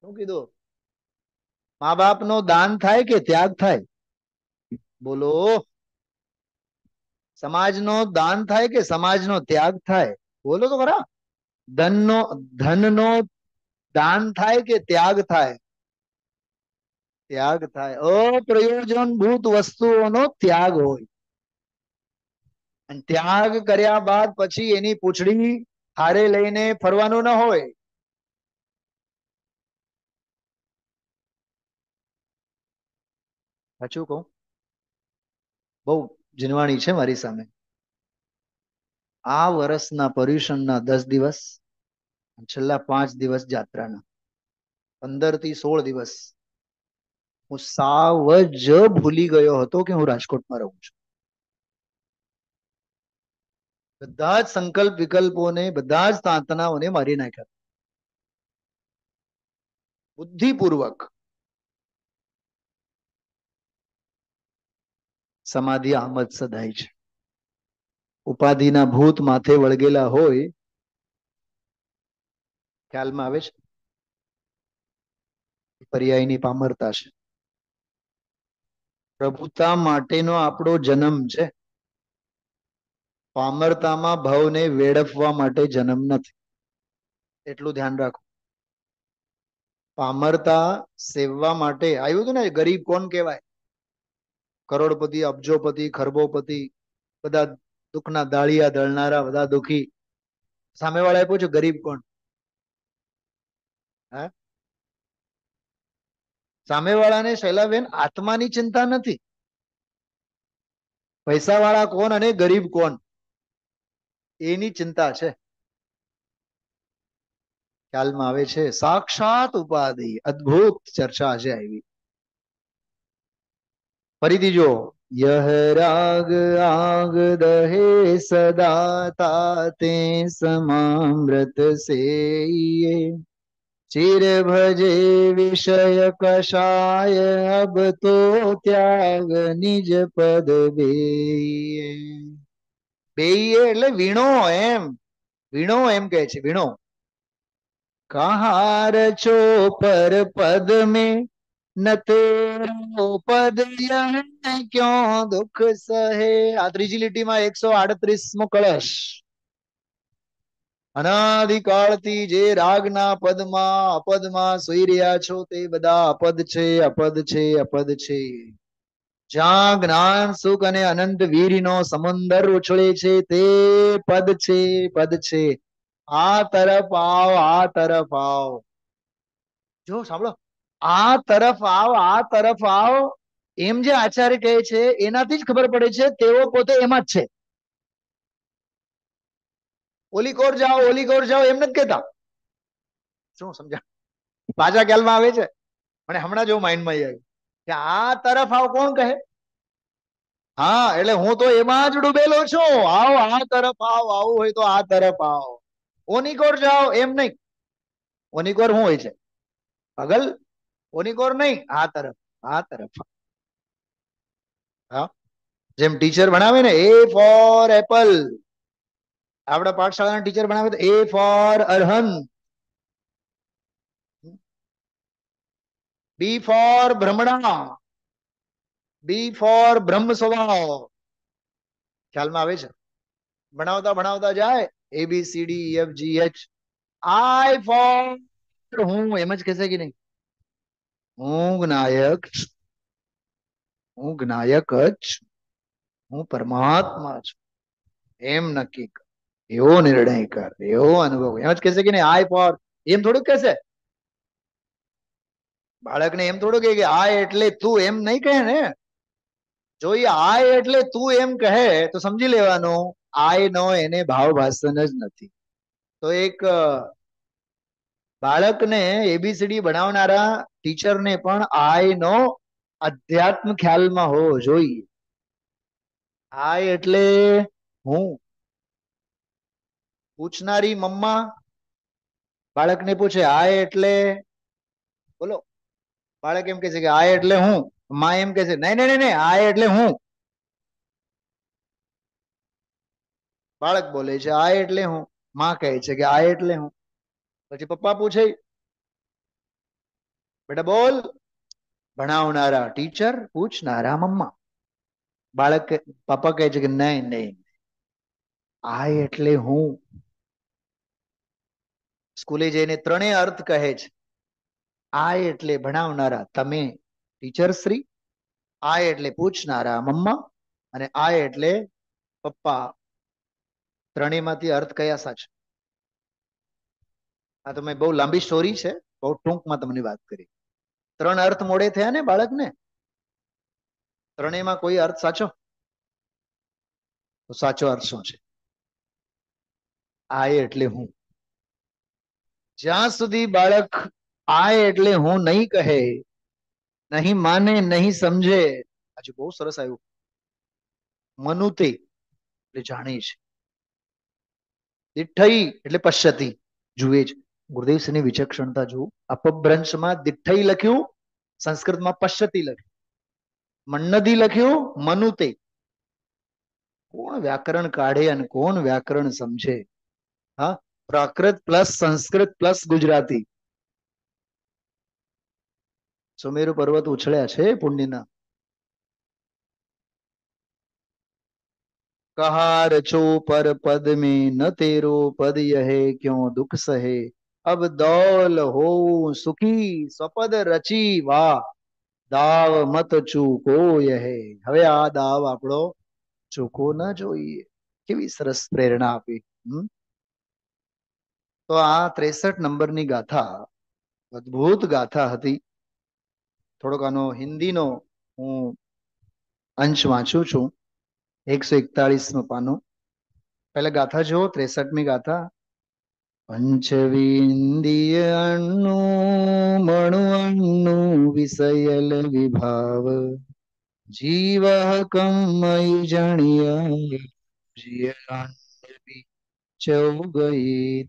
શું કીધું મા બાપ નો દાન થાય કે ત્યાગ થાય बोलो समाज नो दान थे के समाज नो त्याग थे बोलो तो खरा धन नो धन नो दान थे के त्याग थे त्याग थे अप्रयोजन भूत वस्तुओं त्याग हो त्याग कर बाद पी ए पूछड़ी हारे लैने फरवा न हो अच्छा, कहू બહુ જીનવાણી છે મારી સામે આ વર્ષના પર્યુષણના દસ દિવસ છેલ્લા પાંચ દિવસ જાત્રાના પંદર થી સોળ દિવસ હું સાવ જ ભૂલી ગયો હતો કે હું રાજકોટમાં રહું છું બધા જ સંકલ્પ વિકલ્પોને બધા જ તાંતનાઓને મારી નાખ્યા બુદ્ધિપૂર્વક સમાધિ આમ જ સદાય છે ઉપાધિના ભૂત માથે વળગેલા હોય ખ્યાલમાં આવે છે પર્યાયની પામરતા છે પ્રભુતા માટેનો આપણો જન્મ છે પામરતામાં ભાવને વેડફવા માટે જન્મ નથી એટલું ધ્યાન રાખો પામરતા સેવવા માટે આવ્યું હતું ને ગરીબ કોણ કહેવાય કરોડપતિ અબજોપતિ ખરબોપતિ બધા દુઃખના દાળિયા દળનારા બધા દુઃખી સામેવાળાએ પૂછ્યું ગરીબ કોણ હા સામેવાળાને શૈલાબેન આત્માની ચિંતા નથી પૈસા વાળા કોણ અને ગરીબ કોણ એની ચિંતા છે ખ્યાલમાં આવે છે સાક્ષાત ઉપાધિ અદભુત ચર્ચા આજે આવી ફરીથી જો यह राग आग दहे सदा ताते समामृत से ये चिर भजे विषय कषाय अब तो त्याग निज पद बेये બેયે એટલે વીણો એમ વીણો એમ કહે છે વીણો કહાર છો પર પદ મેં ક્યો દુઃખ સહે આ પદમાં અપદમાં સુઈ રહ્યા છો તે બધા અપદ છે અપદ છે અપદ છે જ્યાં જ્ઞાન સુખ અને અનંત નો સમંદર ઉછળે છે તે પદ છે પદ છે આ તરફ આવ આ તરફ આવ જો સાંભળો આ તરફ આવ આ તરફ આવ એમ જે આચાર્ય કહે છે એનાથી જ ખબર પડે છે તેઓ પોતે એમાં જ છે ઓલીકોર જાઓ ઓલીકોર જાઓ એમ નથી કહેતા શું સમજા પાછા ખ્યાલમાં આવે છે મને હમણાં જો માઇન્ડમાં આવી કે આ તરફ આવ કોણ કહે હા એટલે હું તો એમાં જ ડૂબેલો છું આવો આ તરફ આવો આવું હોય તો આ તરફ આવો ઓનિકોર જાઓ એમ નહીં ઓનિકોર શું હોય છે પગલ ઉની ગોર નહીં હા તરફ હા તરફ હા જેમ ટીચર બનાવે ને એ ફોર એપલ આપણા पाठशाला ના ટીચર બનાવે તો એ ફોર અલહમ બી ફોર ભ્રમણા બી ફોર બ્રહ્મ સવાળ ખ્યાલ માં આવે છે બનાવતા બનાવતા જાય A B C D E F G H I for હું એમ જ કહે છે કે નહીં હું જ્ઞાયક હું જ્ઞાયક જ હું પરમાત્મા છું એમ નક્કી કર એવો નિર્ણય કર એવો અનુભવ એમ જ કહેશે કે નહીં આય ફોર એમ થોડુંક કહેશે બાળકને એમ થોડું કે આ એટલે તું એમ નહીં કહે ને જો એ આ એટલે તું એમ કહે તો સમજી લેવાનું આય નો એને ભાવ ભાષણ જ નથી તો એક બાળકને એબીસીડી બનાવનારા ટીચરને પણ આયનો અધ્યાત્મ ખ્યાલમાં હોવો જોઈએ આય એટલે હું પૂછનારી મમ્મા બાળકને પૂછે આય એટલે બોલો બાળક એમ કે છે કે આય એટલે હું મા એમ કે છે નહીં નહીં નહીં આય એટલે હું બાળક બોલે છે આ એટલે હું માં કહે છે કે આ એટલે હું પછી પપ્પા પૂછે બેટા બોલ ભણાવનારા ટીચર પૂછનારા મમ્મા બાળક પાપા કહે છે કે નહીં નહીં આ એટલે હું સ્કૂલે જઈને ત્રણેય અર્થ કહે છે આ એટલે ભણાવનારા તમે ટીચર શ્રી આ એટલે પૂછનારા મમ્મા અને આ એટલે પપ્પા ત્રણેયમાંથી અર્થ કયા સાચા આ તમે બહુ લાંબી સ્ટોરી છે બહુ ટૂંકમાં તમને વાત કરી ત્રણ અર્થ મોડે થયા ને બાળકને ત્રણેયમાં કોઈ અર્થ સાચો સાચો અર્થ શું છે આય એટલે હું જ્યાં સુધી બાળક આય એટલે હું નહીં કહે નહીં માને નહીં સમજે આજે બહુ સરસ આવ્યું મનુતે એટલે જાણે છે દિઠ્ઠઈ એટલે પશ્ચતી જુએ છે ગુરુદેવસિંહની વિચક્ષણતા જુઓ અપભ્રંશમાં દિઠ્ઠઈ લખ્યું સંસ્કૃતમાં પશ્ચતી લખ્યું મન્નદી લખ્યું મનુતે કોણ વ્યાકરણ કાઢે અને કોણ વ્યાકરણ સમજે હા પ્રાકૃત પ્લસ સંસ્કૃત પ્લસ ગુજરાતી સુમેરુ પર્વત ઉછળ્યા છે પુણ્યના કહાર છો પર પદ મે ન તેરો પદ યહે ક્યો દુઃખ સહે અબદોલ હો સુખી સ્વપદ રચી વા દાવ મત ચૂકો યહે હવે આ દાવ આપણો ચૂકો ન જોઈએ કેવી સરસ પ્રેરણા આપી તો આ ત્રેસઠ નંબરની ગાથા અદ્ભુત ગાથા હતી થોડોક આનો હિન્દીનો હું અંશ વાંચું છું એકસો એકતાળીસમો પાનો પહેલા ગાથા જુઓ ત્રેસઠમી ગાથા ಪಂಚವೀಂದಿಯ ಅಣ್ಣು ಮಣು ಅಣ್ಣು ವಿಸಯಲ ವಿಭಾವ ಜೀವ ಕಮ್ಮೈ ಜಣಿಯ પ્રિય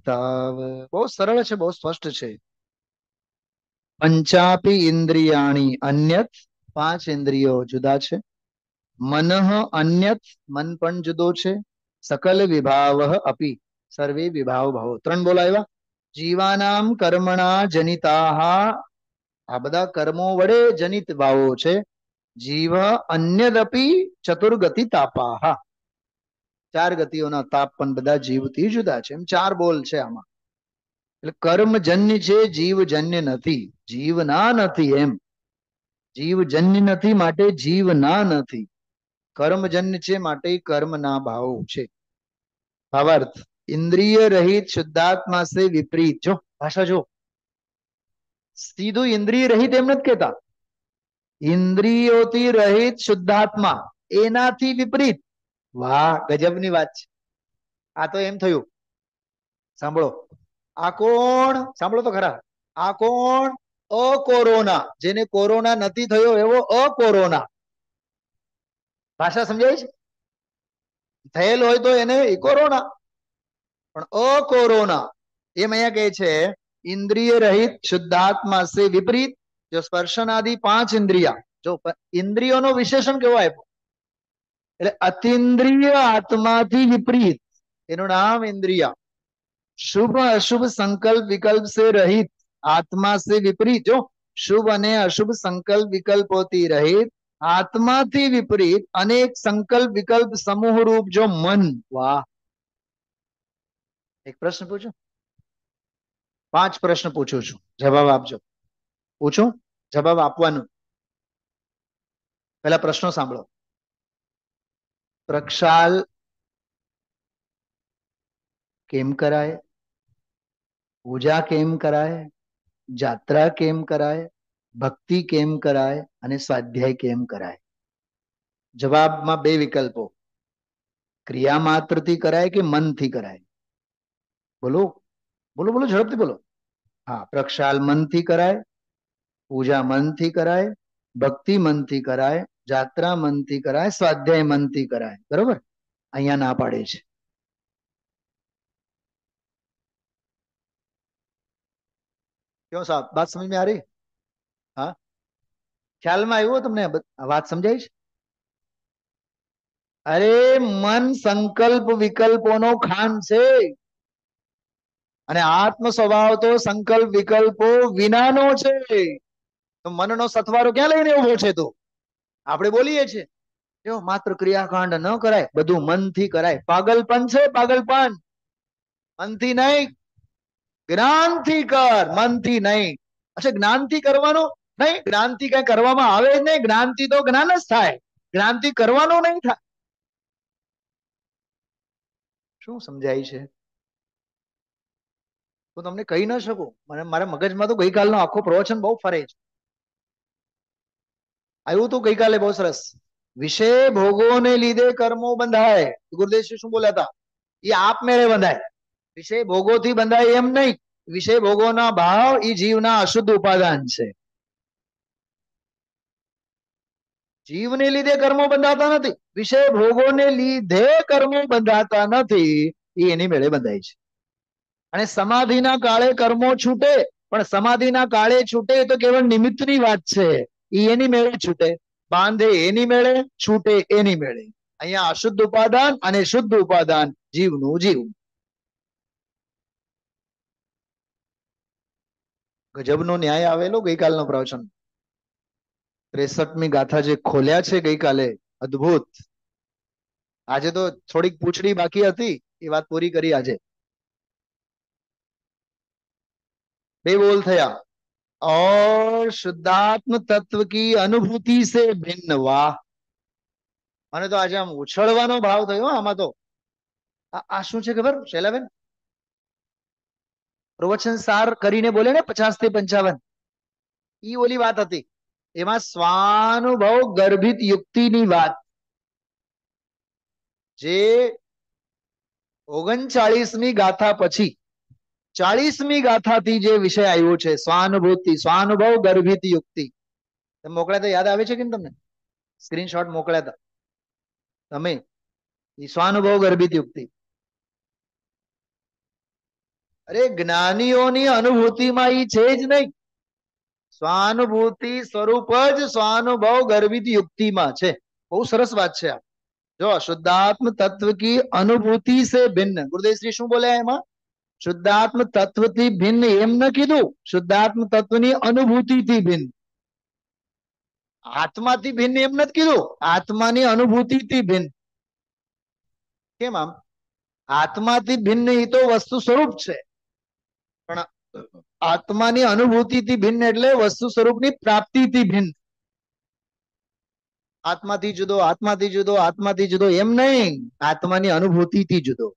તાવ બહુ સરળ છે બહુ સ્પષ્ટ છે પંચાપી ઇન્દ્રિયાણી અન્યત પાંચ ઇન્દ્રિયો જુદા છે મનઃ અન્યત મન પણ જુદો છે સકલ વિભાવ અપી સર્વે વિભાવ ભાવો ત્રણ બોલાવ્યા જીવાનામ કર્મણા જનિતાહ આ બધા કર્મો વડે જનિત ભાવો છે જીવ અન્યદપી ચતુર્ગતિ તાપાહ ચાર ગતિઓના તાપ પણ બધા જીવથી જુદા છે એમ ચાર બોલ છે આમાં એટલે કર્મ જન્ય છે જીવજન્ય નથી જીવ ના નથી એમ જીવજન્ય નથી માટે જીવ ના નથી કર્મજન્ય છે માટે કર્મના ભાવો છે ભાવાર્થ ઇન્દ્રિય રહિત શુદ્ધાત્મા સે વિપરીત જો ભાષા જો સીધું ઇન્દ્રિય રહિત એમ નથી કેતા ઇન્દ્રિયોથી રહિત શુદ્ધાત્મા એનાથી વિપરીત વાહ ગજબની વાત છે આ તો એમ થયું સાંભળો આ કોણ સાંભળો તો ખરા આ કોણ અકોરોના જેને કોરોના નથી થયો એવો અકોરોના ભાષા સમજાય છે થયેલ હોય તો એને કોરોના પણ અકોરોણા એ મે કહે છે ઇન્દ્રિય રહિત શુદ્ધ આત્મા સે વિપરીત જો સ્પર્શનાદી પાંચ ઇન્દ્રિયા જો ઇન્દ્રિયોનો વિશેષણ કેવો આયો એટલે અતીન્દ્રિય આત્માથી વિપરીત એનું નામ ઇન્દ્રિયા શુભ અશુભ સંકલ્પ વિકલ્પ સે રહિત આત્મા સે વિપરીત જો શુભ અને અશુભ સંકલ્પ વિકલ્પોથી રહિત આત્માથી વિપરીત અનેક સંકલ્પ વિકલ્પ સમૂહ રૂપ જો મન વાહ એક પ્રશ્ન પૂછો પાંચ પ્રશ્ન પૂછું છું જવાબ આપજો પૂછું જવાબ આપવાનું પેલા પ્રશ્નો સાંભળો પ્રક્ષાલ કેમ કરાય પૂજા કેમ કરાય જાત્રા કેમ કરાય ભક્તિ કેમ કરાય અને સ્વાધ્યાય કેમ કરાય જવાબમાં બે વિકલ્પો ક્રિયા માત્રથી કરાય કે મનથી કરાય बोलो बोलो बोलो झड़प बोलो हाँ प्रक्षाल मन थी कराए पूजा मन थी कराए भक्ति मन थी कराए जात्रा मन थी कराए स्वाध्याय मन थी कराए बराबर अहिया ना पाड़े क्यों साहब बात समझ में आ रही हाँ ख्याल में आयो तुमने बात समझाई अरे मन संकल्प विकल्पों खान से અને આત્મ સ્વભાવ તો સંકલ્પ વિકલ્પો વિનાનો છે તો મનનો સથવારો ક્યાં લઈને ઉભો છે તું આપણે બોલીએ છીએ માત્ર ક્રિયાકાંડ ન કરાય બધું મનથી કરાય પાગલપન છે પાગલપન મનથી નહીં જ્ઞાનથી કર મનથી નહીં અચ્છા જ્ઞાનથી કરવાનું નહીં જ્ઞાનથી કઈ કરવામાં આવે જ નહીં જ્ઞાનથી તો જ્ઞાન જ થાય જ્ઞાનથી કરવાનું નહીં થાય શું સમજાય છે હું તમને કહી ન શકું મને મારા મગજમાં તો ગઈકાલનો આખો પ્રવચન બહુ ફરે છે આવ્યું હતું ગઈકાલે બહુ સરસ વિષય ભોગોને લીધે કર્મો બંધાય ગુરુદેવજી શું બોલ્યા હતા એ આપમેળે બંધાય વિષય ભોગોથી બંધાય એમ નહીં વિષય ભોગોના ભાવ એ જીવના અશુદ્ધ ઉપાદાન છે જીવને લીધે કર્મો બંધાતા નથી વિષય ભોગોને લીધે કર્મો બંધાતા નથી એ એની મેળે બંધાય છે અને સમાધિના કાળે કર્મો છૂટે પણ સમાધિના કાળે છૂટે તો કેવળ નિમિત્તની વાત છે એની મેળે છૂટે બાંધે એની મેળે છૂટે એની મેળે અહીંયા અશુદ્ધ ઉપાદાન અને શુદ્ધ ઉપાદાન જીવનું જીવ ગજબનો ન્યાય આવેલો ગઈકાલનો પ્રવચન ત્રેસઠમી ગાથા જે ખોલ્યા છે ગઈકાલે અદભુત આજે તો થોડીક પૂછડી બાકી હતી એ વાત પૂરી કરી આજે બે बोल થયા और શુદ્ધાત્મ તત્વ કી અનુભૂતિ સે ભિન્ન વાહ મને તો આજે આમ ઉછળવાનો ભાવ થયો આમાં તો આ શું છે ખબર શૈલાબેન પ્રવચન સાર કરીને બોલે ને પચાસ થી પંચાવન ઈ ઓલી વાત હતી એમાં સ્વાનુભવ ગર્ભિત યુક્તિની વાત જે ની ગાથા પછી ચાળીસમી ગાથાથી જે વિષય આવ્યો છે સ્વાનુભૂતિ સ્વાનુભવ ગર્ભિત યુક્તિ તમે મોકલ્યા હતા યાદ આવે છે કે તમને સ્ક્રીનશોટ મોકલ્યા હતા તમે સ્વાનુભવ ગર્ભિત યુક્તિ અરે જ્ઞાનીઓની અનુભૂતિમાં ઈ છે જ નહીં સ્વાનુભૂતિ સ્વરૂપ જ સ્વાનુભવ ગર્ભિત યુક્તિમાં છે બહુ સરસ વાત છે આ જો શુદ્ધાત્મ તત્વ કી અનુભૂતિ સે ભિન્ન ગુરુદેવ શ્રી શું બોલ્યા એમાં શુદ્ધાત્મ તત્વથી ભિન્ન એમ ન કીધું શુદ્ધાત્મ તત્વની અનુભૂતિથી ભિન્ન આત્માથી ભિન્ન એમ નથી કીધું આત્માની અનુભૂતિથી ભિન્ન કેમ આમ આત્માથી ભિન્ન એ તો વસ્તુ સ્વરૂપ છે પણ આત્માની અનુભૂતિ થી ભિન્ન એટલે વસ્તુ સ્વરૂપ ની પ્રાપ્તિ થી ભિન્ન આત્માથી જુદો આત્માથી જુદો આત્માથી જુદો એમ નહીં આત્માની અનુભૂતિ થી જુદો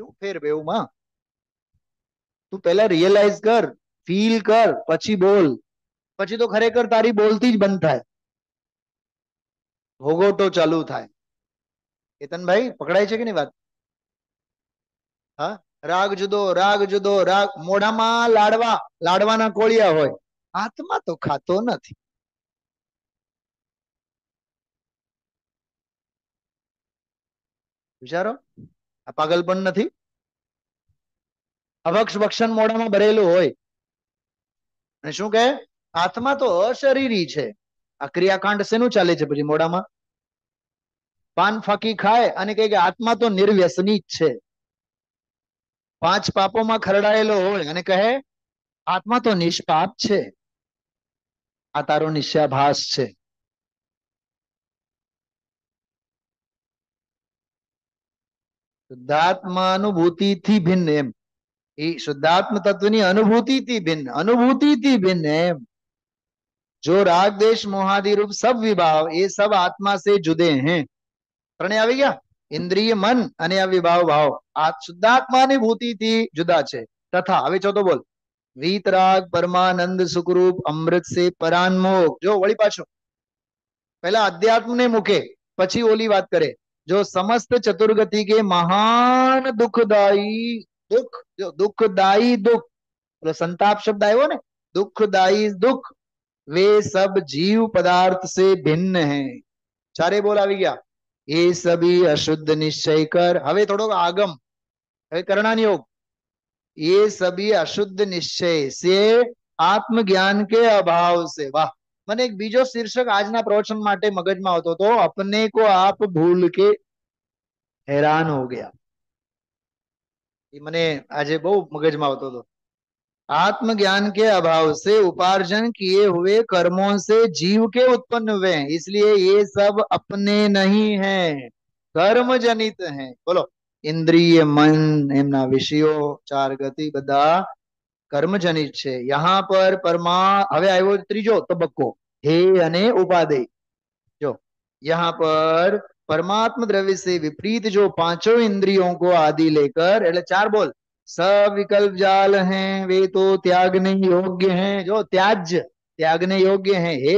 શું ફેર બેવમાં તું પહેલા રિયલાઇઝ કર ફીલ કર પછી બોલ પછી તો ખરેખર તારી બોલતી જ બંધ થાય ભોગોટો ચાલુ થાય કેતનભાઈ પકડાય છે કે નહીં વાત હા રાગ જુદો રાગ જુદો રાગ મોઢામાં લાડવા લાડવાના કોળિયા હોય હાથમાં તો ખાતો નથી વિચારો આ પાગલ પણ નથી અભક્ષ ભક્ષણ મોઢામાં ભરેલું હોય અને શું કહે આત્મા તો અશરીરી છે આ ક્રિયાકાંડ શેનું ચાલે છે પછી મોડામાં પાન ફાકી ખાય અને કહે કે આત્મા તો નિર્વ્યસની જ છે પાંચ પાપોમાં ખરડાયેલો હોય અને કહે આત્મા તો નિષ્પાપ છે આ તારો નિશ્યાભાસ છે શુદ્ધાત્માનુભૂતિથી ભિન્ન એમ એ શુદ્ધાત્મ તત્વની અનુભૂતિથી ભિન્ન અનુભૂતિથી ભિન્ન એમ જો રાગ દેશ મોહાદિ રૂપ સબ વિભાવ એ સબ આત્મા સે જુદે હે ત્રણે આવી ગયા ઇન્દ્રિય મન અને આ વિભાવ ભાવ આ શુદ્ધાત્માની ભૂતિથી જુદા છે તથા હવે ચોથો બોલ વીતરાગ પરમાનંદ સુખરૂપ અમૃત સે પરાન્મોગ જો વળી પાછો પહેલા ને મૂકે પછી ઓલી વાત કરે जो समस्त चतुर्गति के महान दुखदायी दुख जो दुखदायी दुख जो संताप शब्द आए वो ना दुखदायी दुख वे सब जीव पदार्थ से भिन्न हैं चारे बोला भी क्या ये सभी अशुद्ध निश्चय कर हवे थोड़ो आगम हवे करना योग ये सभी अशुद्ध निश्चय से आत्मज्ञान के अभाव से वाह મને એક બીજો શીર્ષક આજના પ્રવચન માટે મગજમાં આવતો હતો અપને કો આપ ભૂલ કે હેરાન હો ગયા એ મને આજે બહુ મગજમાં આવતો હતો आत्मज्ञान के अभाव से उपार्जन किए हुए कर्मों से जीव के उत्पन्न हुए हैं इसलिए ये सब अपने नहीं हैं कर्म जनित हैं बोलो इंद्रिय એમના વિષયો ચાર ગતિ બધા કર્મજનિત है यहाँ पर परमा हम आयो तीजो तबक्को हे अने उपादे जो यहाँ पर परमात्म द्रव्य से विपरीत जो पांचों इंद्रियों को आदि लेकर चार बोल सब विकल्प जाल है वे तो त्यागने योग्य हैं जो त्याज त्यागने योग्य हैं हे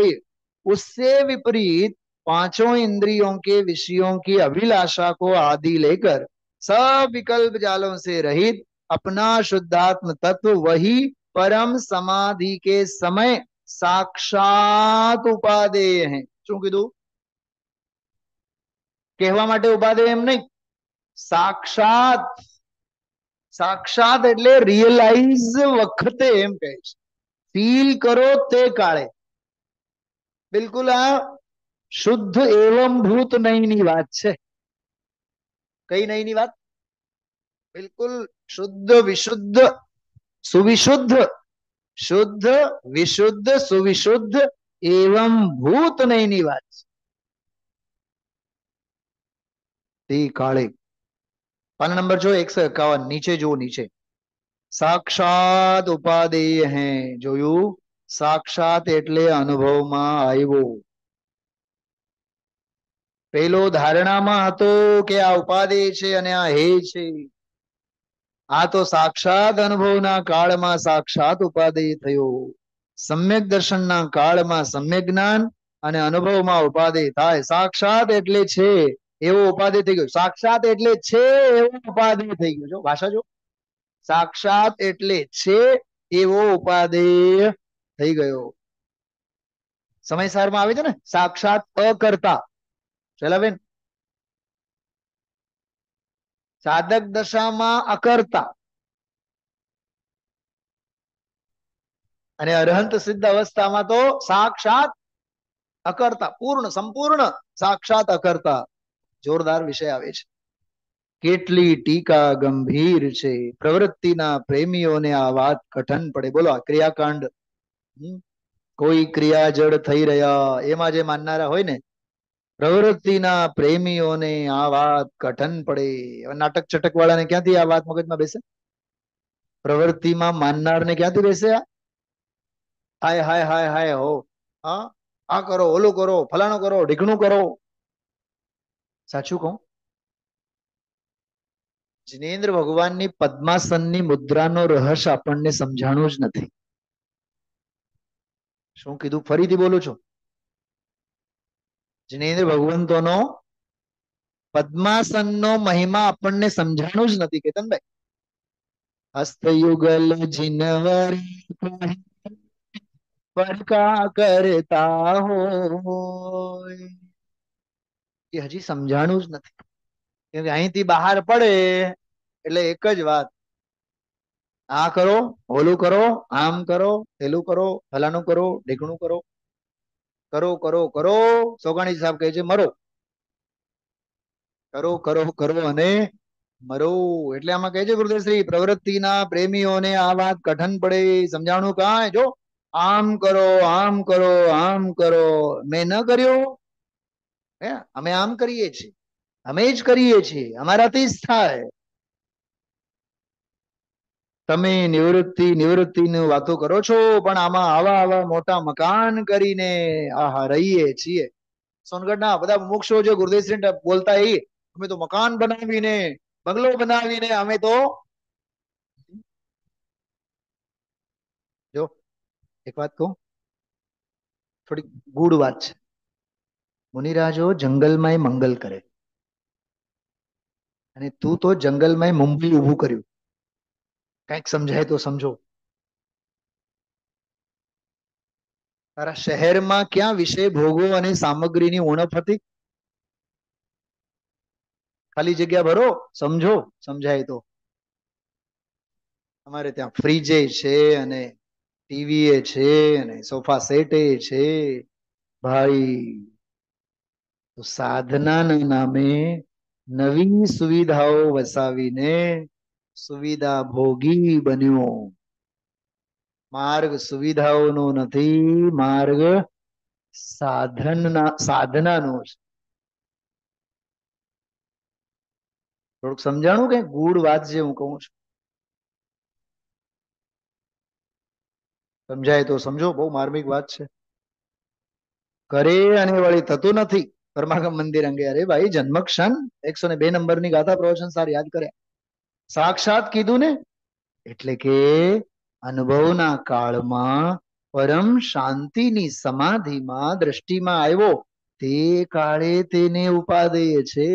उससे विपरीत पांचों इंद्रियों के विषयों की अभिलाषा को आदि लेकर सब विकल्प जालों से रहित अपना शुद्धात्म तत्व वही परम समाधि के समय साक्षात उपादेय है शू कीधु कहवा उपादेय एम नहीं साक्षात साक्षात एट रियलाइज वक्त एम फील करो ते काले बिल्कुल आ शुद्ध एवं भूत नहीं नहीं बात छे कई नहीं नहीं बात बिल्कुल शुद्ध विशुद्ध सुविशुद्ध शुद्ध विशुद्ध सुविशुद्ध एवं भूत नैनी वाच काले पाना नंबर जो एक सौ इक्यावन नीचे जो नीचे साक्षात ઉપાદેય હે જોયું સાક્ષાત એટલે અનુભવમાં આવ્યો પેલો ધારણામાં હતો કે આ ઉપાદેય છે અને आ हे આ તો સાક્ષાત અનુભવના કાળમાં સાક્ષાત ઉપાદેય થયો સમ્યક દર્શનના કાળમાં સમ્યક જ્ઞાન અને અનુભવમાં ઉપાદેય થાય સાક્ષાત એટલે છે એવો ઉપાદેય થઈ ગયો સાક્ષાત એટલે છે એવો ઉપાદેય થઈ ગયો જો ભાષા જો સાક્ષાત એટલે છે એવો ઉપાદેય થઈ ગયો સમયસારમાં આવે છે ને સાક્ષાત અકર્તા ચલાવેન સાધક દશામાં અકર્તા અને અરહંત સિદ્ધ અવસ્થામાં તો સાક્ષાત અકર્તા પૂર્ણ સંપૂર્ણ સાક્ષાત અકર્તા જોરદાર વિષય આવે છે કેટલી ટીકા ગંભીર છે પ્રવૃત્તિના પ્રેમીઓને આ વાત કઠન પડે બોલો આ ક્રિયાકાંડ કોઈ ક્રિયા જડ થઈ રહ્યા એમાં જે માનનારા હોય ને પ્રવૃત્તિના પ્રેમીઓને આ વાત કઠન પડે નાટક ચટક વાળાને ક્યાંથી આ વાત મગજમાં બેસે પ્રવૃત્તિમાં માનનારને ક્યાંથી બેસે આ હાય હાય હાય હાય હો હા આ કરો ઓલું કરો ફલાણું કરો ઢીકણું કરો સાચું કહું જિનેન્દ્ર ભગવાનની પદ્માસનની મુદ્રાનો રહસ્ય આપણને સમજાણું જ નથી શું કીધું ફરીથી બોલું છું જિનેન્દ્ર ભગવંતોનો પદ્માસનનો મહિમા આપણને સમજાણું જ નથી કેતનભાઈ હસ્તયુગલ જિનવરી કરતા હોય એ હજી સમજાણું જ નથી કેમ કે અહીંથી બહાર પડે એટલે એક જ વાત આ કરો ઓલું કરો આમ કરો પેલું કરો ફલાનું કરો ઢીકણું કરો કરો કરો કરો સોગાણી સાહેબ કહે છે મરો કરો કરો કરો અને મરો એટલે આમાં કહે છે ગુરુદેવશ્રી પ્રવૃત્તિના પ્રેમીઓને આ વાત કઠન પડે સમજાણું કાંઈ જો આમ કરો આમ કરો આમ કરો મેં ન કર્યો હે અમે આમ કરીએ છીએ અમે જ કરીએ છીએ અમારાથી જ થાય તમે નિવૃત્તિ નિવૃત્તિની વાતો કરો છો પણ આમાં આવા આવા મોટા મકાન કરીને આહા રહીએ છીએ સોનગઢના બધા મોક્ષો જે ગુરુદેવસિંહ બોલતા એ અમે તો મકાન બનાવીને બંગલો બનાવીને અમે તો જો એક વાત કહું થોડી ગુડ વાત છે મુનિરાજો જંગલમાં મંગલ કરે અને તું તો જંગલમાં મુંબઈ ઉભું કર્યું કંઈક સમજાય તો સમજો તારા શહેરમાં ક્યાં વિષય ભોગો અને સામગ્રીની ઉણપ હતી ખાલી જગ્યા ભરો સમજો સમજાય તો અમારે ત્યાં ફ્રીજે છે અને ટીવી એ છે અને સોફા સેટ એ છે ભાઈ સાધનાના નામે નવી સુવિધાઓ વસાવીને સુવિધા ભોગી બન્યો માર્ગ સુવિધાઓનો નથી માર્ગ સાધનના સાધનાનો છે થોડુંક સમજાણું કે ગુડ વાત જે હું કહું છું સમજાય તો સમજો બહુ માર્મિક વાત છે કરે અને વળી થતું નથી પરમાગમ મંદિર અંગે અરે ભાઈ જન્મક્ષણ એકસો ને બે નંબરની ગાથા પ્રવચન સાર યાદ કર્યા સાક્ષાત કીધું ને એટલે કે અનુભવના કાળમાં પરમ શાંતિની સમાધિમાં દ્રષ્ટિમાં આવ્યો તે કાળે તેને ઉપાદેય છે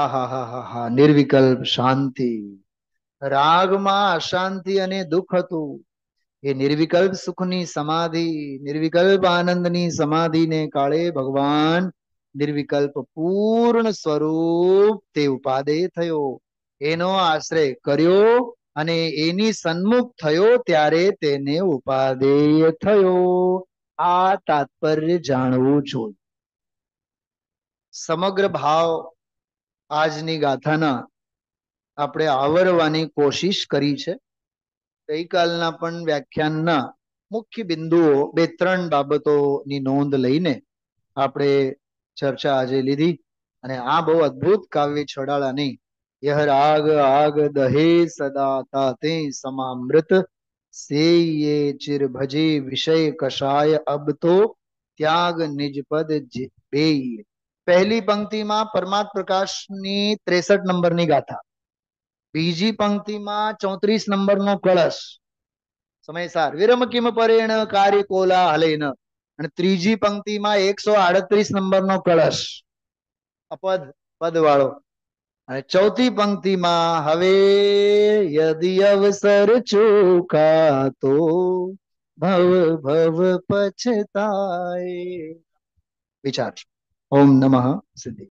આ હા હા હા હા નિર્વિકલ્પ શાંતિ રાગમાં અશાંતિ અને દુઃખ હતું એ નિર્વિકલ્પ સુખની સમાધિ નિર્વિકલ્પ આનંદની સમાધિને કાળે ભગવાન નિર્વિકલ્પ પૂર્ણ સ્વરૂપ તે ઉપાદે થયો એનો આશ્રય કર્યો અને એની સન્મુખ થયો ત્યારે તેને ઉપાદેય થયો આ તાત્પર્ય જાણવું જોઈએ સમગ્ર ભાવ આજની ગાથાના આપણે આવરવાની કોશિશ કરી છે ગઈકાલના પણ વ્યાખ્યાનના મુખ્ય બિંદુઓ બે ત્રણ બાબતોની નોંધ લઈને આપણે ચર્ચા આજે લીધી અને આ બહુ અદ્ભુત કાવ્ય છડાળાની यह राग आग दहे सदा ताते समामृत से ये चिर भजे विषय कषाय अब तो ત્યાગ નિજ પદ બે પહેલી પંક્તિમાં પરમાત પ્રકાશની ત્રેસઠ નંબરની ગાથા બીજી પંક્તિમાં ચોત્રીસ નંબર નો કળશ સમયસાર વિરમ કિમ પરેણ કાર્ય કોલા હલેન અને ત્રીજી પંક્તિમાં એકસો આડત્રીસ નંબર નો કળશ અપદ પદ વાળો અને ચોથી પંક્તિમાં હવે યદિ અવસર ચૂકાતો ભવ ભવ પછતાય વિચાર ઓમ નમઃ સિદ્ધિ